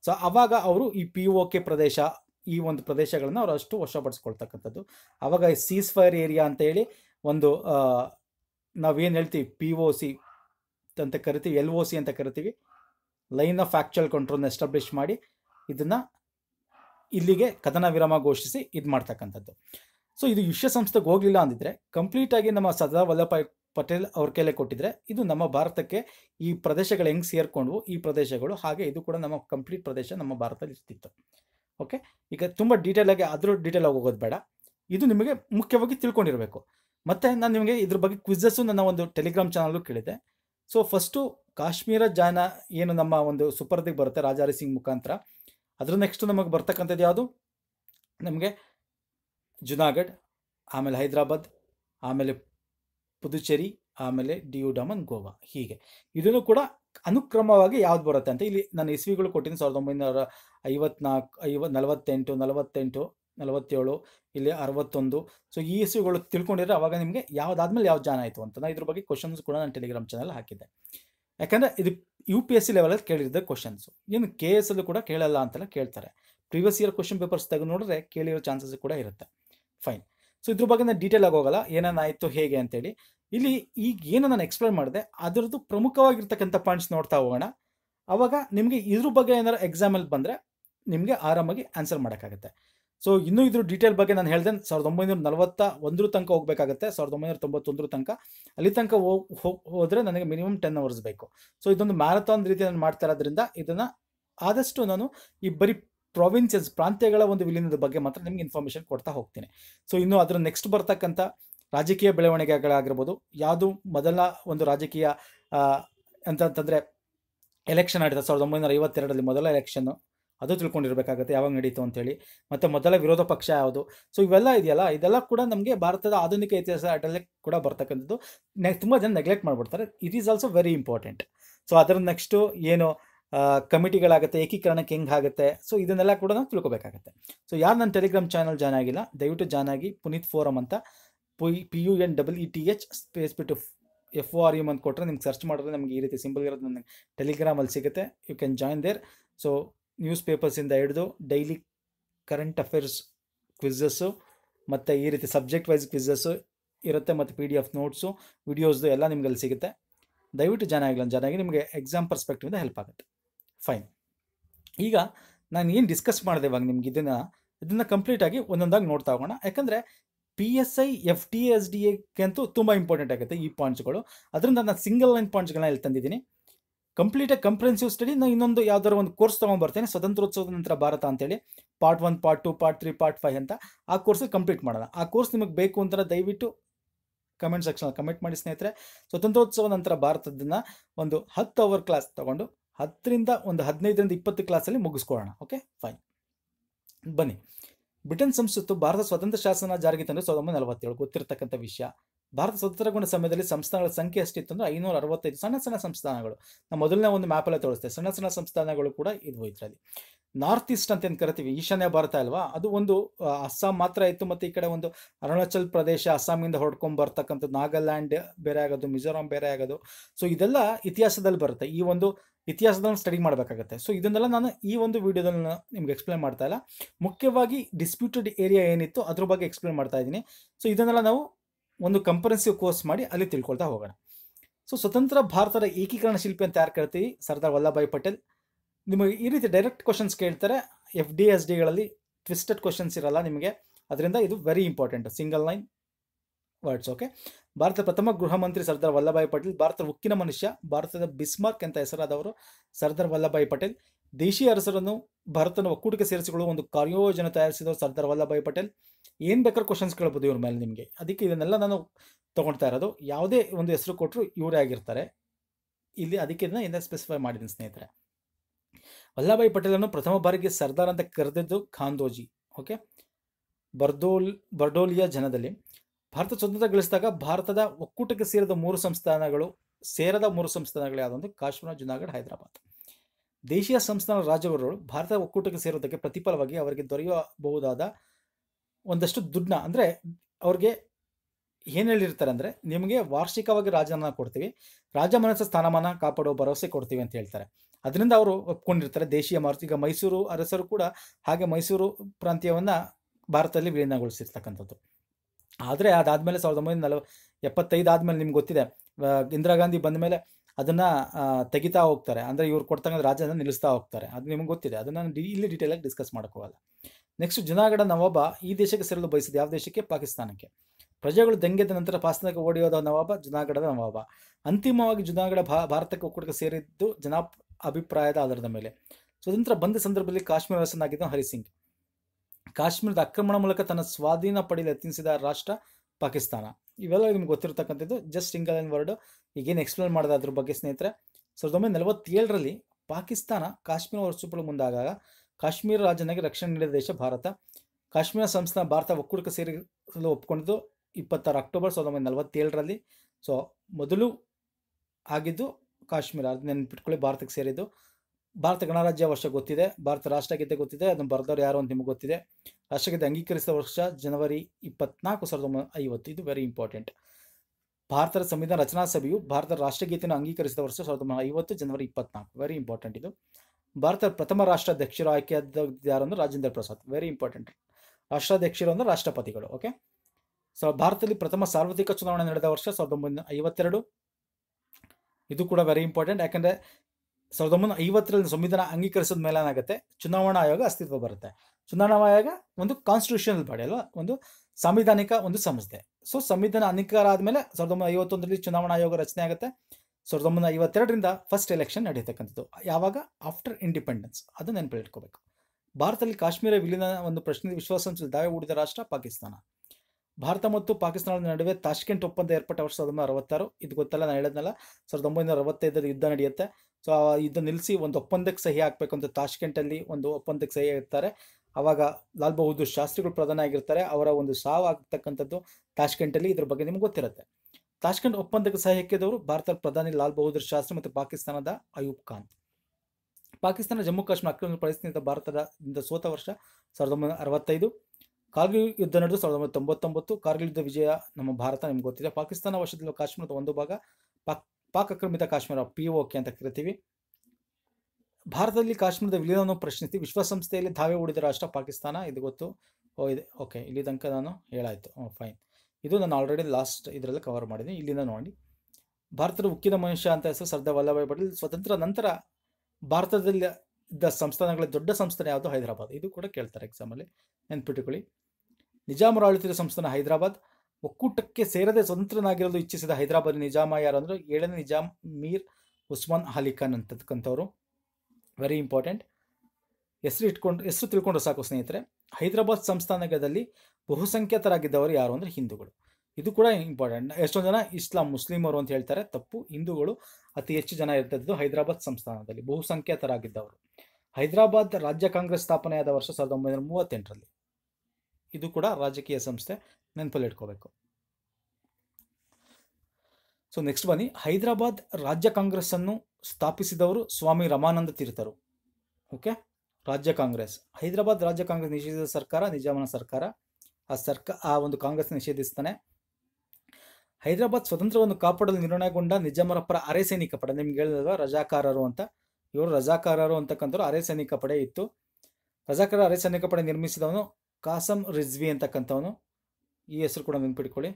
ಸೊ ಅವಾಗ ಅವರು ಈ ಪಿ ಓಕೆ ಕೆ ಪ್ರದೇಶ ಈ ಒಂದು ಪ್ರದೇಶಗಳನ್ನು ಅವರು ಅಷ್ಟು ವಶಪಡಿಸ್ಕೊಳ್ತಕ್ಕಂಥದ್ದು ಆವಾಗ ಸೀಸ್ ಫೈರ್ ಏರಿಯಾ ಅಂತೇಳಿ ಒಂದು ನಾವೇನು ಹೇಳ್ತೀವಿ ಪಿ ಓ ಸಿ ಅಂತ ಕರಿತೀವಿ ಎಲ್ ಓ ಸಿ ಅಂತ ಕರಿತೀವಿ line of actual control establish ಮಾಡಿ ಇದನ್ನು ಇಲ್ಲಿಗೆ ಕದನ ವಿರಾಮ ಘೋಷಿಸಿ ಇದು ಮಾಡ್ತಕ್ಕಂಥದ್ದು ಸೊ ಇದು ವಿಶ್ವಸಂಸ್ಥೆಗೆ ಹೋಗಲಿಲ್ಲ ಅಂದಿದ್ರೆ ಕಂಪ್ಲೀಟಾಗಿ ನಮ್ಮ ಸರ್ದಾರ್ ವಲ್ಲಭಾಯ್ ಪಟೇಲ್ ಅವ್ರ ಕೈಲೇ ಕೊಟ್ಟಿದ್ರೆ ಇದು ನಮ್ಮ ಭಾರತಕ್ಕೆ ಈ ಪ್ರದೇಶಗಳು ಹೆಂಗೆ ಸೇರ್ಕೊಂಡ್ವು ಈ ಪ್ರದೇಶಗಳು ಹಾಗೆ ಇದು ಕೂಡ ನಮ್ಮ ಕಂಪ್ಲೀಟ್ ಪ್ರದೇಶ ನಮ್ಮ ಭಾರತದಲ್ಲಿ ಇರ್ತಿತ್ತು ಓಕೆ ಈಗ ತುಂಬ ಡೀಟೇಲ್ ಆಗಿ ಅದ್ರ ಡೀಟೇಲ್ ಆಗಿ ಹೋಗೋದು ಬೇಡ ಇದು ನಿಮಗೆ ಮುಖ್ಯವಾಗಿ ತಿಳ್ಕೊಂಡಿರಬೇಕು ಮತ್ತು ನಾನು ನಿಮಗೆ ಇದ್ರ ಬಗ್ಗೆ ಕ್ವಿಝಸ್ಸು ನನ್ನ ಒಂದು ಟೆಲಿಗ್ರಾಮ್ ಚಾನಲ್ಲು ಕೇಳಿದೆ ಸೊ ಫಸ್ಟು ಕಾಶ್ಮೀರ ಜಾನ ಏನು ನಮ್ಮ ಒಂದು ಸುಪರ್ದಿಗೆ ಬರುತ್ತೆ ರಾಜಾರಿ ಸಿಂಗ್ ಮುಖಾಂತರ ಅದ್ರ ನೆಕ್ಸ್ಟ್ ನಮಗೆ ಬರ್ತಕ್ಕಂಥದ್ದು ಯಾವುದು ನಮಗೆ ಜುನಾಗಢ್ ಆಮೇಲೆ ಹೈದರಾಬಾದ್ ಆಮೇಲೆ ಪುದುಚೇರಿ ಆಮೇಲೆ ಡಿಯು ಡಮನ್ ಗೋವಾ ಹೀಗೆ ಇದನ್ನು ಕೂಡ ಅನುಕ್ರಮವಾಗಿ ಯಾವ್ದು ಬರುತ್ತೆ ಅಂತ ಇಲ್ಲಿ ನಾನು ವಿಗಳು ಕೊಟ್ಟಿನಿ ಸಾವಿರದ ಒಂಬೈನೂರ ಐವತ್ನಾಲ್ಕು ಐವ ನಲವತ್ತೆಂಟು ನಲವತ್ತೆಂಟು ನಲವತ್ತೇಳು ಇಲ್ಲಿ ಅರವತ್ತೊಂದು ಸೊ ಈ ವಿಗಳು ತಿಳ್ಕೊಂಡಿದ್ರೆ ಅವಾಗ ನಿಮಗೆ ಯಾವ್ದಾದ್ಮೇಲೆ ಯಾವ್ದು ಜಾನ್ ಆಯಿತು ಅಂತ ನಾನು ಇದ್ರ ಬಗ್ಗೆ ಕ್ವಶನ್ಸ್ ಕೂಡ ನಾನು ಟೆಲಿಗ್ರಾಮ್ ಚಾನಲ್ ಹಾಕಿದ್ದೆ ಯಾಕಂದರೆ ಇದು ಯು ಪಿ ಎಸ್ ಸಿ ಲೆವೆಲಲ್ಲಿ ಕೇಳಿದ್ದ ಕ್ವಶನ್ಸು ಏನು ಕೆ ಎಸ್ ಅಲ್ಲೂ ಕೂಡ ಕೇಳಲ್ಲ ಅಂತೆಲ್ಲ ಕೇಳ್ತಾರೆ ಪ್ರಿವಿಯಸ್ ಇಯರ್ ಕ್ವಶನ್ ಪೇಪರ್ಸ್ ತೆಗೆದು ನೋಡಿದ್ರೆ ಕೇಳಿರೋ ಚಾನ್ಸಸ್ ಕೂಡ ಇರುತ್ತೆ ಫೈನ್ ಸೊ ಇದ್ರ ಬಗ್ಗೆ ನಾನು ಡೀಟೇಲ್ ಆಗೋಗಲ್ಲ ಹೋಗಲ್ಲ ಏನೇನಾಯಿತು ಹೇಗೆ ಅಂತೇಳಿ ಇಲ್ಲಿ ಈಗ ಏನು ನಾನು ಎಕ್ಸ್ಪ್ಲೇನ್ ಮಾಡಿದೆ ಅದರದ್ದು ಪ್ರಮುಖವಾಗಿರ್ತಕ್ಕಂಥ ಪಾಯಿಂಟ್ಸ್ ನೋಡ್ತಾ ಹೋಗೋಣ ಅವಾಗ ನಿಮಗೆ ಇದ್ರ ಬಗ್ಗೆ ಏನಾದ್ರು ಎಕ್ಸಾಮಲ್ಲಿ ಬಂದರೆ ನಿಮಗೆ ಆರಾಮಾಗಿ ಆನ್ಸರ್ ಮಾಡೋಕ್ಕಾಗುತ್ತೆ ಸೊ ಇನ್ನೂ ಇದ್ರ ಡೀಟೇಲ್ ಬಗ್ಗೆ ನಾನು ಹೇಳ್ದೆ ಸಾವಿರದ ಒಂಬೈನೂರ ನಲವತ್ತ ಒಂದರ ತನಕ ಹೋಗಬೇಕಾಗತ್ತೆ ಸಾವಿರದ ಒಂಬೈನೂರ ತೊಂಬತ್ತೊಂದರ ತನಕ ಅಲ್ಲಿ ತನಕ ಹೋದರೆ ನನಗೆ ಮಿನಿಮಮ್ ಟೆನ್ ಅವರ್ಸ್ ಬೇಕು ಸೊ ಇದೊಂದು ಮ್ಯಾರಥಾನ್ ರೀತಿ ನಾನು ಮಾಡ್ತಾ ಇರೋದ್ರಿಂದ ಇದನ್ನು ಆದಷ್ಟು ನಾನು ಈ ಬರೀ ಪ್ರಾವಿನ್ಸಸ್ ಪ್ರಾಂತ್ಯಗಳ ಒಂದು ವಿಲೀನದ ಬಗ್ಗೆ ಮಾತ್ರ ನಿಮ್ಗೆ ಇನ್ಫಾರ್ಮೇಷನ್ ಕೊಡ್ತಾ ಹೋಗ್ತೀನಿ ಸೊ ಇನ್ನು ಅದರ ನೆಕ್ಸ್ಟ್ ಬರ್ತಕ್ಕಂಥ ರಾಜಕೀಯ ಬೆಳವಣಿಗೆಗಳಾಗಿರ್ಬೋದು ಯಾವುದು ಮೊದಲ ಒಂದು ರಾಜಕೀಯ ಅಂತಂತಂದರೆ ಎಲೆಕ್ಷನ್ ಆಡಿದ ಸಾವಿರದ ಒಂಬೈನೂರ ಐವತ್ತೆರಡರಲ್ಲಿ ಮೊದಲ ಎಲೆಕ್ಷನ್ ಅದು ತಿಳ್ಕೊಂಡಿರಬೇಕಾಗುತ್ತೆ ಯಾವಾಗ ನಡೀತು ಅಂತೇಳಿ ಮತ್ತು ಮೊದಲ ವಿರೋಧ ಪಕ್ಷ ಯಾವುದು ಸೊ ಇವೆಲ್ಲ ಇದೆಯಲ್ಲ ಇದೆಲ್ಲ ಕೂಡ ನಮಗೆ ಭಾರತದ ಆಧುನಿಕ ಇತಿಹಾಸ ಆಟಲ್ಲೇ ಕೂಡ ಬರ್ತಕ್ಕಂಥದ್ದು ನೆಕ್ಸ್ಟ್ ತುಂಬ ಜನ ನೆಗ್ಲೆಕ್ಟ್ ಮಾಡಿಬಿಡ್ತಾರೆ it is also very important so ಅದರ ನೆಕ್ಸ್ಟು ಏನು ಕಮಿಟಿಗಳಾಗುತ್ತೆ ಏಕೀಕರಣಕ್ಕೆ ಹೆಂಗೆ ಆಗುತ್ತೆ ಸೊ ಇದನ್ನೆಲ್ಲ ಕೂಡ ನಾವು ತಿಳ್ಕೊಬೇಕಾಗತ್ತೆ ಸೊ ಯಾರು ನನ್ನ ಟೆಲಿಗ್ರಾಮ್ ಚಾನಲ್ ಜಾಯ್ನ್ ಆಗಿಲ್ಲ ದಯವಿಟ್ಟು ಜಾಯ್ನ್ ಆಗಿ ಪುನೀತ್ ಫೋರಮ್ ಅಂತ P U N double E T H space ಬಿಟ್ಟು ಎಫ್ ಒ ಆರ್ ಯು ಅಂತ ಕೊಟ್ಟರೆ ನಿಮ್ಗೆ ಸರ್ಚ್ ಮಾಡಿದ್ರೆ ನಮಗೆ ಈ ರೀತಿ ಸಿಂಪಲ್ ಇರೋದು ನನಗೆ ಟೆಲಿಗ್ರಾಮಲ್ಲಿ ಸಿಗುತ್ತೆ you can join there so news ಪೇಪರ್ಸಿಂದ ಹಿಡಿದು ಡೈಲಿ ಕರೆಂಟ್ ಅಫೇರ್ಸ್ ಕ್ವಿಝಸ್ಸು ಮತ್ತು ಈ ರೀತಿ ಸಬ್ಜೆಕ್ಟ್ ವೈಸ್ ಕ್ವಿಝಸ್ಸು ಇರುತ್ತೆ ಮತ್ತು ಪಿ ಡಿ ಎಫ್ ನೋಟ್ಸು ವಿಡಿಯೋಸ್ದು ಎಲ್ಲ ನಿಮಗಲ್ಲಿ ಸಿಗುತ್ತೆ ದಯವಿಟ್ಟು ಜನ ಆಗಿಲ್ಲ ಜನ ಆಗಿ ನಿಮಗೆ ಎಕ್ಸಾಮ್ ಪರ್ಸ್ಪೆಕ್ಟಿವಿಂದ ಹೆಲ್ಪ್ ಆಗುತ್ತೆ ಫೈನ್ ಈಗ ನಾನು ಏನು ಡಿಸ್ಕಸ್ ಮಾಡಿದೆ ಇವಾಗ ನಿಮ್ಗೆ ಇದನ್ನು ಇದನ್ನು ಕಂಪ್ಲೀಟಾಗಿ ಒಂದೊಂದಾಗಿ ನೋಡ್ತಾ ಹೋಗೋಣ ಯಾಕಂದರೆ P S I F T S D ಎಕ್ಕಂತೂ ತುಂಬ ಇಂಪಾರ್ಟೆಂಟ್ ಆಗುತ್ತೆ ಈ ಪಾಯಿಂಟ್ಸ್ಗಳು ಅದರಿಂದ ನಾನು ಸಿಂಗಲ್ ಲೈನ್ ಪಾಯಿಂಟ್ಸ್ಗಳನ್ನ ಇಲ್ಲಿ ತಂದಿದ್ದೀನಿ ಕಂಪ್ಲೀಟ್ ಕಂಪ್ರೆನ್ಸಿವ್ ಸ್ಟಡಿ ನಾನು ಇನ್ನೊಂದು ಯಾವ್ದಾದ್ರು ಒಂದು ಕೋರ್ಸ್ ತೊಗೊಂಡ್ಬರ್ತೇನೆ ಸ್ವತಂತ್ರೋತ್ಸವದ ನಂತರ ಭಾರತ ಅಂತೇಳಿ part one part two part three part five ಅಂತ ಆ ಕೋರ್ಸ್ ಕಂಪ್ಲೀಟ್ ಮಾಡೋಣ ಆ ಕೋರ್ಸ್ ನಿಮಗೆ ಬೇಕು ಅಂತ ದಯವಿಟ್ಟು ಕಮೆಂಟ್ ಸೆಕ್ಷನ್ ಕಮೆಂಟ್ ಮಾಡಿ ಸ್ನೇಹಿತರೆ ಸ್ವತಂತ್ರೋತ್ಸವ ನಂತರ ಭಾರತದನ್ನ ಒಂದು ಹತ್ತು ಅವರ್ ಕ್ಲಾಸ್ ತಗೊಂಡು ಹತ್ತರಿಂದ ಒಂದು ಹದಿನೈದರಿಂದ ಇಪ್ಪತ್ತು ಕ್ಲಾಸಲ್ಲಿ ಮುಗಿಸ್ಕೊಳ್ಳೋಣ ಓಕೆ ಫೈನ್ ಬನ್ನಿ ಬ್ರಿಟನ್ ಸಂಸತ್ತು ಭಾರತ ಸ್ವತಂತ್ರ ಶಾಸನ ಜಾರಿಗೆ ತಂದರೆ ಸಾವಿರದ ಒಂಬೈನೂರ ನಲವತ್ತೇಳು ಗೊತ್ತಿರತಕ್ಕಂಥ ವಿಷಯ ಭಾರತ ಸ್ವತಂತ್ರಗೊಂಡ ಸಮಯದಲ್ಲಿ ಸಂಸ್ಥಾನಗಳ ಸಂಖ್ಯೆ ಎಷ್ಟಿತ್ತು ಅಂದರೆ ಐನೂರ ಅರವತ್ತೈದು ಸಣ್ಣ ಸಣ್ಣ ಸಂಸ್ಥಾನಗಳು ನಾವು ಮೊದಲನೇ ಒಂದು ಮ್ಯಾಪಲ್ಲೇ ತೋರಿಸ್ತೇವೆ ಸಣ್ಣ ಸಣ್ಣ ಸಂಸ್ಥಾನಗಳು ಕೂಡ ಇದ್ವು ಇದರಲ್ಲಿ ನಾರ್ತ್ ಈಸ್ಟ್ ಅಂತ ಏನು ಕರಿತೀವಿ ಈಶಾನ್ಯ ಭಾರತ ಅಲ್ವಾ ಅದು ಒಂದು ಅಸ್ಸಾಂ ಮಾತ್ರ ಇತ್ತು ಮತ್ತು ಈ ಕಡೆ ಒಂದು ಅರುಣಾಚಲ್ ಪ್ರದೇಶ ಅಸ್ಸಾಮಿಂದ ಹೊಡ್ಕೊಂಡು ಬರ್ತಕ್ಕಂಥದ್ದು ನಾಗಾಲ್ಯಾಂಡ್ ಬೇರೆ ಆಗೋದು ಮಿಜೋರಾಂ ಬೇರೆ ಆಗೋದು ಸೊ ಇದೆಲ್ಲ ಇತಿಹಾಸದಲ್ಲಿ ಬರುತ್ತೆ ಈ ಒಂದು ಇತಿಹಾಸದಲ್ಲಿ ಸ್ಟಡಿ ಮಾಡಬೇಕಾಗುತ್ತೆ ಸೊ ಇದನ್ನೆಲ್ಲ ನಾನು ಈ ಒಂದು ವಿಡಿಯೋದಲ್ಲಿ ನಿಮ್ಗೆ ಎಕ್ಸ್ಪ್ಲೇನ್ ಮಾಡ್ತಾ ಇಲ್ಲ ಮುಖ್ಯವಾಗಿ ಡಿಸ್ಪ್ಯೂಟೆಡ್ ಏರಿಯಾ ಏನಿತ್ತು ಅದ್ರ ಬಗ್ಗೆ ಎಕ್ಸ್ಪ್ಲೇನ್ ಮಾಡ್ತಾ ಇದ್ದೀನಿ ಸೊ ಇದನ್ನೆಲ್ಲ ನಾವು ಒಂದು ಕಂಪರೆನ್ಸಿವ್ ಕೋರ್ಸ್ ಮಾಡಿ ಅಲ್ಲಿ ತಿಳ್ಕೊಳ್ತಾ ಹೋಗೋಣ ಸೊ ಸ್ವತಂತ್ರ ಭಾರತದ ಏಕೀಕರಣ ಶಿಲ್ಪಿ ಅಂತ ಯಾರು ಕರಿತೀವಿ ಸರ್ದಾರ್ ವಲ್ಲಭಾಯಿ ಪಟೇಲ್ ನಿಮಗೆ ಈ ರೀತಿ ಡೈರೆಕ್ಟ್ ಕ್ವಶನ್ಸ್ ಕೇಳ್ತಾರೆ ಎಫ್ ಡಿ ಎಸ್ ಡಿಗಳಲ್ಲಿ ಟ್ವಿಸ್ಟೆಡ್ ಕ್ವಶನ್ಸ್ ಇರಲ್ಲ ನಿಮಗೆ ಅದರಿಂದ ಇದು very important single line words okay ಭಾರತದ ಪ್ರಥಮ ಗೃಹ ಮಂತ್ರಿ ಸರ್ದಾರ್ ವಲ್ಲಭಾಯಿ ಪಟೇಲ್ ಭಾರತದ ಉಕ್ಕಿನ ಮನುಷ್ಯ ಭಾರತದ ಬಿಸ್ಮಾರ್ಕ್ ಅಂತ ಹೆಸರಾದವರು ಸರ್ದಾರ್ ವಲ್ಲಭಾಯಿ ಪಟೇಲ್ ದೇಶೀಯ ಅರಸರನ್ನು ಭಾರತನ ಒಕ್ಕೂಟಕ್ಕೆ ಸೇರಿಸಿಕೊಳ್ಳುವ ಒಂದು ಕಾರ್ಯೋಜನೆ ತಯಾರಿಸಿದವರು ಸರ್ದಾರ್ ವಲ್ಲಭಾಯ್ ಪಟೇಲ್ ಏನು ಬೇಕಾದ್ರೂ ಕ್ವಶನ್ಸ್ ಕೇಳ್ಬೋದು ಇವ್ರ ಮೇಲೆ ನಿಮಗೆ ಅದಕ್ಕೆ ಇದನ್ನೆಲ್ಲ ನಾನು ತಗೊಳ್ತಾ ಇರೋದು ಯಾವುದೇ ಒಂದು ಹೆಸರು ಕೊಟ್ಟರು ಇವರೇ ಆಗಿರ್ತಾರೆ ಇಲ್ಲಿ ಅದಕ್ಕೆ ಇದನ್ನ ಸ್ಪೆಸಿಫೈ ಮಾಡಿದ್ದೀನಿ ಸ್ನೇಹಿತರೆ ವಲ್ಲಭಾಯ್ ಪಟೇಲನ್ನು ಪ್ರಥಮ ಬಾರಿಗೆ ಸರ್ದಾರ್ ಅಂತ ಕರೆದಿದ್ದು ಖಾಂದೋಜಿ ಓಕೆ ಬರ್ದೋಲ್ ಬರ್ಡೋಲಿಯಾ ಜನದಲ್ಲಿ ಭಾರತ ಸ್ವತಂತ್ರ ಗಳಿಸಿದಾಗ ಭಾರತದ ಒಕ್ಕೂಟಕ್ಕೆ ಸೇರಿದ ಮೂರು ಸಂಸ್ಥಾನಗಳು ಸೇರದ ಮೂರು ಸಂಸ್ಥಾನಗಳು ಯಾವುದೊಂದು ಕಾಶ್ಮೀರ ಜುನಾಗಢ ಹೈದರಾಬಾದ್ ದೇಶೀಯ ಸಂಸ್ಥಾನ ರಾಜವರು ಭಾರತ ಒಕ್ಕೂಟಕ್ಕೆ ಸೇರೋದಕ್ಕೆ ಪ್ರತಿಫಲವಾಗಿ ಅವರಿಗೆ ದೊರೆಯಬಹುದಾದ ಒಂದಷ್ಟು ದುಡ್ಡನ್ನ ಅಂದರೆ ಅವ್ರಿಗೆ ಏನು ಹೇಳಿರ್ತಾರೆ ಅಂದರೆ ನಿಮಗೆ ವಾರ್ಷಿಕವಾಗಿ ರಾಜನ ಕೊಡ್ತೀವಿ ರಾಜಮನಸ ಸ್ಥಾನಮಾನ ಕಾಪಾಡುವ ಭರವಸೆ ಕೊಡ್ತೀವಿ ಅಂತ ಹೇಳ್ತಾರೆ ಅದರಿಂದ ಅವರು ಒಪ್ಕೊಂಡಿರ್ತಾರೆ ದೇಶೀಯ ಮಾರುತಿ ಈಗ ಮೈಸೂರು ಅರಸರು ಕೂಡ ಹಾಗೆ ಮೈಸೂರು ಪ್ರಾಂತ್ಯವನ್ನು ಭಾರತದಲ್ಲಿ ವಿಲೀನಗೊಳಿಸಿರ್ತಕ್ಕಂಥದ್ದು ಆದರೆ ಅದಾದಮೇಲೆ ಸಾವಿರದ ಒಂಬೈನೂರ ನಲವ ಎಪ್ಪತ್ತೈದು ಆದಮೇಲೆ ನಿಮ್ಗೆ ಗೊತ್ತಿದೆ ಇಂದಿರಾ ಗಾಂಧಿ ಬಂದ ಮೇಲೆ ಅದನ್ನು ತೆಗಿತಾ ಹೋಗ್ತಾರೆ ಅಂದರೆ ಇವ್ರು ಕೊಡ್ತಕ್ಕಂಥ ರಾಜ್ಯನ ನಿಲ್ಲಿಸ್ತಾ ಹೋಗ್ತಾರೆ ಅದು ನಿಮ್ಗೆ ಗೊತ್ತಿದೆ ಅದನ್ನು ಇಲ್ಲಿ ಡೀಟೇಲಾಗಿ ಡಿಸ್ಕಸ್ ಮಾಡೋಕ್ಕೋಗಲ್ಲ ನೆಕ್ಸ್ಟ್ ಜುನಾಗಢ ನವಾಬ ಈ ದೇಶಕ್ಕೆ ಸೇರಲು ಬಯಸಿದ ಯಾವ ದೇಶಕ್ಕೆ ಪಾಕಿಸ್ತಾನಕ್ಕೆ ಪ್ರಜೆಗಳು ದಂಗೆದ ನಂತರ ಪಾಕಿಸ್ತಾನಕ್ಕೆ ಓಡಿಯೋದ ನವಾಬ ಜುನಾಗಢದ ನವಾಬ ಅಂತಿಮವಾಗಿ ಜುನಾಗಢ ಭಾ ಭಾರತಕ್ಕೆ ಒಕ್ಕೂಟಕ್ಕೆ ಸೇರಿದ್ದು ಜನ ಅಭಿಪ್ರಾಯದ ಆಧಾರದ ಮೇಲೆ ಸ್ವತಂತ್ರ ಬಂದ ಸಂದರ್ಭದಲ್ಲಿ ಕಾಶ್ಮೀರ ಅರಸನಾಗಿದ್ದ ಹರಿಸಿಂಗ್ ಕಾಶ್ಮೀರದ ಆಕ್ರಮಣ ಮೂಲಕ ತನ್ನ ಸ್ವಾಧೀನ ಪಡೆಯಲು ಯತ್ನಿಸಿದ ರಾಷ್ಟ್ರ ಪಾಕಿಸ್ತಾನ ಇವೆಲ್ಲ ನಿಮ್ಗೆ ಗೊತ್ತಿರತಕ್ಕಂಥದ್ದು ಜಸ್ಟ್ ಸಿಂಗಲ್ ಆ್ಯಂಡ್ ವರ್ಡ್ ಈಗೇನು ಎಕ್ಸ್ಪ್ಲೇನ್ ಮಾಡೋದು ಅದ್ರ ಬಗ್ಗೆ ಸ್ನೇಹಿತರೆ ಸಾವಿರದ ಒಂಬೈನೂರ ನಲವತ್ತೇಳರಲ್ಲಿ ಪಾಕಿಸ್ತಾನ ಕಾಶ್ಮೀರ ವರ್ಷಗಳು ಮುಂದಾದಾಗ ಕಾಶ್ಮೀರ ರಾಜ್ಯನಾಗಿ ರಕ್ಷಣೆ ನೀಡಿದ ದೇಶ ಭಾರತ ಕಾಶ್ಮೀರ ಸಂಸ್ಥೆ ಭಾರತ ಒಕ್ಕೂಟಕ್ಕೆ ಸೇರಿಸಲು ಒಪ್ಕೊಂಡಿದ್ದು ಇಪ್ಪತ್ತಾರು ಅಕ್ಟೋಬರ್ ಸಾವಿರದ ಒಂಬೈನೂರ ನಲವತ್ತೇಳರಲ್ಲಿ ಸೊ ಮೊದಲು ಆಗಿದ್ದು ಕಾಶ್ಮೀರ ಅದು ನೆನ್ಪಿಟ್ಕೊಳ್ಳಿ ಭಾರತಕ್ಕೆ ಸೇರಿದ್ದು ಭಾರತ ಗಣರಾಜ್ಯ ವರ್ಷ ಗೊತ್ತಿದೆ ಭಾರತ ರಾಷ್ಟ್ರಗೀತೆ ಗೊತ್ತಿದೆ ಅದನ್ನು ಬರೆದವರು ಯಾರು ಅಂತ ನಿಮಗೆ ಗೊತ್ತಿದೆ ರಾಷ್ಟ್ರಗೀತೆ ಅಂಗೀಕರಿಸಿದ ವರ್ಷ ಜನವರಿ ಇಪ್ಪತ್ನಾಲ್ಕು ಸಾವಿರದ ಒಂಬೈನೂರ ಐವತ್ತು ಇದು ವೆರಿ ಇಂಪಾರ್ಟೆಂಟ್ ಭಾರತದ ಸಂವಿಧಾನ ರಚನಾ ಸಭೆಯು ಭಾರತದ ರಾಷ್ಟ್ರಗೀತೆಯನ್ನು ಅಂಗೀಕರಿಸಿದ ವರ್ಷ ಸಾವಿರದ ಒಂಬೈನೂರ ಐವತ್ತು ಜನವರಿ ಇಪ್ಪತ್ನಾಲ್ಕು ವೆರಿ ಇಂಪಾರ್ಟೆಂಟ್ ಇದು ಭಾರತದ ಪ್ರಥಮ ರಾಷ್ಟ್ರಾಧ್ಯಕ್ಷರು ಆಯ್ಕೆಯಾದ ಅಂದ್ರೆ ರಾಜೇಂದ್ರ ಪ್ರಸಾದ್ ವೆರಿ ಇಂಪಾರ್ಟೆಂಟ್ ರಾಷ್ಟ್ರಾಧ್ಯಕ್ಷರು ಅಂದ್ರೆ ರಾಷ್ಟ್ರಪತಿಗಳು ಓಕೆ ಸೊ ಭಾರತದಲ್ಲಿ ಪ್ರಥಮ ಸಾರ್ವತ್ರಿಕ ಚುನಾವಣೆ ನಡೆದ ವರ್ಷ ಸಾವಿರದ ಒಂಬೈನೂರ ಐವತ್ತೆರಡು ಇದು ಕೂಡ ವೆರಿ ಇಂಪಾರ್ಟೆಂಟ್ ಯಾಕಂದರೆ ಸಾವಿರದ ಒಂಬೈನೂರ ಐವತ್ತರಲ್ಲಿ ಸಂವಿಧಾನ ಅಂಗೀಕರಿಸಿದ ಮೇಲೆ ಏನಾಗುತ್ತೆ ಚುನಾವಣಾ ಆಯೋಗ ಅಸ್ತಿತ್ವ ಬರುತ್ತೆ ಚುನಾವಣಾ ಆಯೋಗ ಒಂದು ಕಾನ್ಸ್ಟಿಟ್ಯೂಷನಲ್ ಬಾಡಿ ಅಲ್ವಾ ಒಂದು ಸಾಂವಿಧಾನಿಕ ಒಂದು ಸಂಸ್ಥೆ ಸೊ ಸಂವಿಧಾನ ಅಂಗೀಕಾರ ಆದಮೇಲೆ ಸಾವಿರದ ಒಂಬೈನೂರ ಐವತ್ತೊಂದರಲ್ಲಿ ಚುನಾವಣಾ ಆಯೋಗ ರಚನೆ ಆಗುತ್ತೆ ಸಾವಿರದ ಒಂಬೈನೂರ ಐವತ್ತೆರಡರಿಂದ ಫಸ್ಟ್ ಎಲೆಕ್ಷನ್ ನಡೀತಕ್ಕಂಥದ್ದು ಯಾವಾಗ ಆಫ್ಟರ್ ಇಂಡಿಪೆಂಡೆನ್ಸ್ ಅದು ನೆನಪಿಟ್ಕೋಬೇಕು ಭಾರತದಲ್ಲಿ ಕಾಶ್ಮೀರ ವಿಲೀನ ಒಂದು ಪ್ರಶ್ನೆ ವಿಶ್ವಾಸ ದಾವೆ ಹೂಡಿದ ರಾಷ್ಟ್ರ ಪಾಕಿಸ್ತಾನ ಭಾರತ ಮತ್ತು ಪಾಕಿಸ್ತಾನದ ನಡುವೆ ತಾಷ್ಕೆಂಟ್ ಒಪ್ಪಂದ ಏರ್ಪಟ್ಟ ವರ್ಷ ಸಾವಿರದ ಒಂಬೈನೂರ ಅರವತ್ತಾರು ಇದು ಗೊತ್ತಲ್ಲ ನಾನು ಹೇಳಿದ್ನಲ್ಲ ಸಾವಿರದ ಒಂಬೈನೂರ ಅರವತ್ತೈದರ ಯುದ್ಧ ನಡೆಯುತ್ತೆ ಸೊ ಇದು ನಿಲ್ಲಿಸಿ ಒಂದು ಒಪ್ಪಂದಕ್ಕೆ ಸಹಿ ಹಾಕಬೇಕು ಅಂತ ತಾಷ್ಕೆಂಟಲ್ಲಿ ಒಂದು ಒಪ್ಪಂದಕ್ಕೆ ಸಹಿ ಇರ್ತಾರೆ ಆವಾಗ ಲಾಲ್ ಬಹದ್ದೂರ್ ಶಾಸ್ತ್ರಿಗಳು ಪ್ರಧಾನ ಆಗಿರ್ತಾರೆ ಅವರ ಒಂದು ಸಾವು ಆಗ್ತಕ್ಕಂಥದ್ದು ತಾಷ್ಕೆಂಟಲ್ಲಿ ಇದ್ರ ಬಗ್ಗೆ ನಿಮ್ಗೆ ಗೊತ್ತಿರುತ್ತೆ ತಾಷ್ಕೆಂಟ್ ಒಪ್ಪಂದಕ್ಕೆ ಸಹಿ ಹಾಕಿದವರು ಭಾರತದ ಪ್ರಧಾನಿ ಲಾಲ್ ಬಹದ್ದೂರ್ ಶಾಸ್ತ್ರಿ ಮತ್ತು ಪಾಕಿಸ್ತಾನದ ಅಯೂಬ್ ಖಾನ್ ಪಾಕಿಸ್ತಾನ ಜಮ್ಮು ಕಾಶ್ಮೀರ ಅಕ್ರಮ ಪರಿಸ್ಥಿತಿಯಿಂದ ಭಾರತದಿಂದ ಸೋತ ವರ್ಷ ಸಾವಿರದ ಒಂಬೈನೂರ ಅರವತ್ತೈದು ಕಾರ್ಗಿಲ್ ಯುದ್ಧ ನಡೆದು ಸಾವಿರದ ಒಂಬೈನೂರ ತೊಂಬತ್ತೊಂಬತ್ತು ಕಾರ್ಗಿಲ್ ಯುದ್ಧ ವಿಜಯ ನಮ್ಮ ಭಾರತ ನಿಮ್ಗೆ ಗೊತ್ತಿದೆ ಪಾಕಿಸ್ತಾನ ವರ್ಷದಲ್ಲಿ ಕಾಶ್ಮೀರದ ಒಂದು ಭಾಗ ಪಾಕ್ ಪಾಕಕ್ರಮಿತ ಕಾಶ್ಮೀರ ಪಿ ಓಕೆ ಅಂತ ಕರಿತೀವಿ ಭಾರತದಲ್ಲಿ ಕಾಶ್ಮೀರದ ವಿಲೀನವನ್ನು ಪ್ರಶ್ನಿಸಿ ವಿಶ್ವಸಂಸ್ಥೆಯಲ್ಲಿ ಧಾವೆ ಹೂಡಿದ ರಾಷ್ಟ್ರ ಪಾಕಿಸ್ತಾನ ಇದು ಗೊತ್ತು ಓ ಇದೆ ಓಕೆ ಇಲ್ಲಿ ತನಕ ನಾನು ಹೇಳಾಯಿತು ಫೈನ್ ಇದು ನಾನು ಆಲ್ರೆಡಿ ಲಾಸ್ಟ್ ಇದರಲ್ಲಿ ಕವರ್ ಮಾಡಿದ್ದೀನಿ ಇಲ್ಲಿಂದ ನೋಡಿ ಭಾರತದ ಉಕ್ಕಿನ ಮನುಷ್ಯ ಅಂತ ಹೆಸರು ಸರ್ದಾರ್ ವಲ್ಲಭಾಯ್ ಪಟೇಲ್ ಸ್ವತಂತ್ರ ನಂತರ ಭಾರತದಲ್ಲಿ ಇದ್ದ ಸಂಸ್ಥಾನಗಳ ದೊಡ್ಡ ಸಂಸ್ಥಾನ ಯಾವುದು ಹೈದರಾಬಾದ್ ಇದು ಕೂಡ ಕೇಳ್ತಾರೆ ಎಕ್ಸಾಮಲ್ಲಿ ನೆನ್ಪಿಟ್ಟುಕೊಳ್ಳಿ ನಿಜಾಮರ ಆಳುತ್ತಿರುವ ಸಂಸ್ಥಾನ ಹೈದರಾಬಾದ್ ಒಕ್ಕೂಟಕ್ಕೆ ಸೇರದೆ ಸ್ವತಂತ್ರನಾಗಿರಲು ಇಚ್ಛಿಸಿದ ಹೈದರಾಬಾದ್ ನಿಜಾಮ ಯಾರು ಅಂದರೆ ಏಳನೇ ನಿಜಾಮ್ ಮೀರ್ ಉಸ್ಮಾನ್ ಅಲಿಖಾನ್ ಅಂತಕ್ಕಂಥವ್ರು ವೆರಿ ಇಂಪಾರ್ಟೆಂಟ್ ಹೆಸರು ಇಟ್ಕೊಂಡು ಹೆಸರು ತಿಳ್ಕೊಂಡ್ರೆ ಸಾಕು ಸ್ನೇಹಿತರೆ ಹೈದರಾಬಾದ್ ಸಂಸ್ಥಾನದಲ್ಲಿ ಬಹುಸಂಖ್ಯಾತರಾಗಿದ್ದವರು ಯಾರು ಅಂದರೆ ಹಿಂದೂಗಳು ಇದು ಕೂಡ ಇಂಪಾರ್ಟೆಂಟ್ ಎಷ್ಟೊಂದು ಜನ ಇಸ್ಲಾಂ ಮುಸ್ಲಿಮರು ಅಂತ ಹೇಳ್ತಾರೆ ತಪ್ಪು ಹಿಂದೂಗಳು ಅತಿ ಹೆಚ್ಚು ಜನ ಇರ್ತದ್ದು ಹೈದರಾಬಾದ್ ಸಂಸ್ಥಾನದಲ್ಲಿ ಬಹುಸಂಖ್ಯಾತರಾಗಿದ್ದವರು ಹೈದರಾಬಾದ್ ರಾಜ್ಯ ಕಾಂಗ್ರೆಸ್ ಸ್ಥಾಪನೆಯಾದ ವರ್ಷ ಸಾವಿರದ ಒಂಬೈನೂರ ಮೂವತ್ತೆಂಟರಲ್ಲಿ ಇದು ಕೂಡ ರಾಜಕೀಯ ಸಂಸ್ಥೆ ನೆನಪಲ್ಲಿ ಇಟ್ಕೋಬೇಕು ಸೊ ನೆಕ್ಸ್ಟ್ ಬನ್ನಿ ಹೈದರಾಬಾದ್ ರಾಜ್ಯ ಕಾಂಗ್ರೆಸ್ ಅನ್ನು ಸ್ಥಾಪಿಸಿದವರು ಸ್ವಾಮಿ ರಮಾನಂದ ತೀರ್ಥರು ಓಕೆ ರಾಜ್ಯ ಕಾಂಗ್ರೆಸ್ ಹೈದರಾಬಾದ್ ರಾಜ್ಯ ಕಾಂಗ್ರೆಸ್ ನಿಷೇಧಿಸಿದ ಸರ್ಕಾರ ನಿಜಾಮನ ಸರ್ಕಾರ ಆ ಸರ್ಕ ಆ ಒಂದು ಕಾಂಗ್ರೆಸ್ ನಿಷೇಧಿಸ್ತಾನೆ ಹೈದರಾಬಾದ್ ಸ್ವತಂತ್ರವನ್ನು ಕಾಪಾಡಲು ನಿರ್ಣಯಗೊಂಡ ನಿಜಾಮರ ಪರ ಅರೆ ಸೈನಿಕ ಪಡೆ ನಿಮ್ಗೆ ಹೇಳಿದಲ್ವಾ ರಜಾಕಾರರು ಅಂತ ಇವರು ರಜಾಕಾರರು ಅಂತಕ್ಕಂಥವ್ರು ಅರೆ ಸೈನಿಕ ಪಡೆ ಇತ್ತು ರಜಾಕಾರ ಅರೆ ಸೈನಿಕ ಪಡೆ ನಿರ್ಮಿಸಿದವನು ಕಾಸಂ ರಿಜ್ವಿ ಅಂತಕ್ಕಂಥವನು ಈ ಹೆಸರು ಕೂಡ ನೆನಪಿಟ್ಕೊಳ್ಳಿ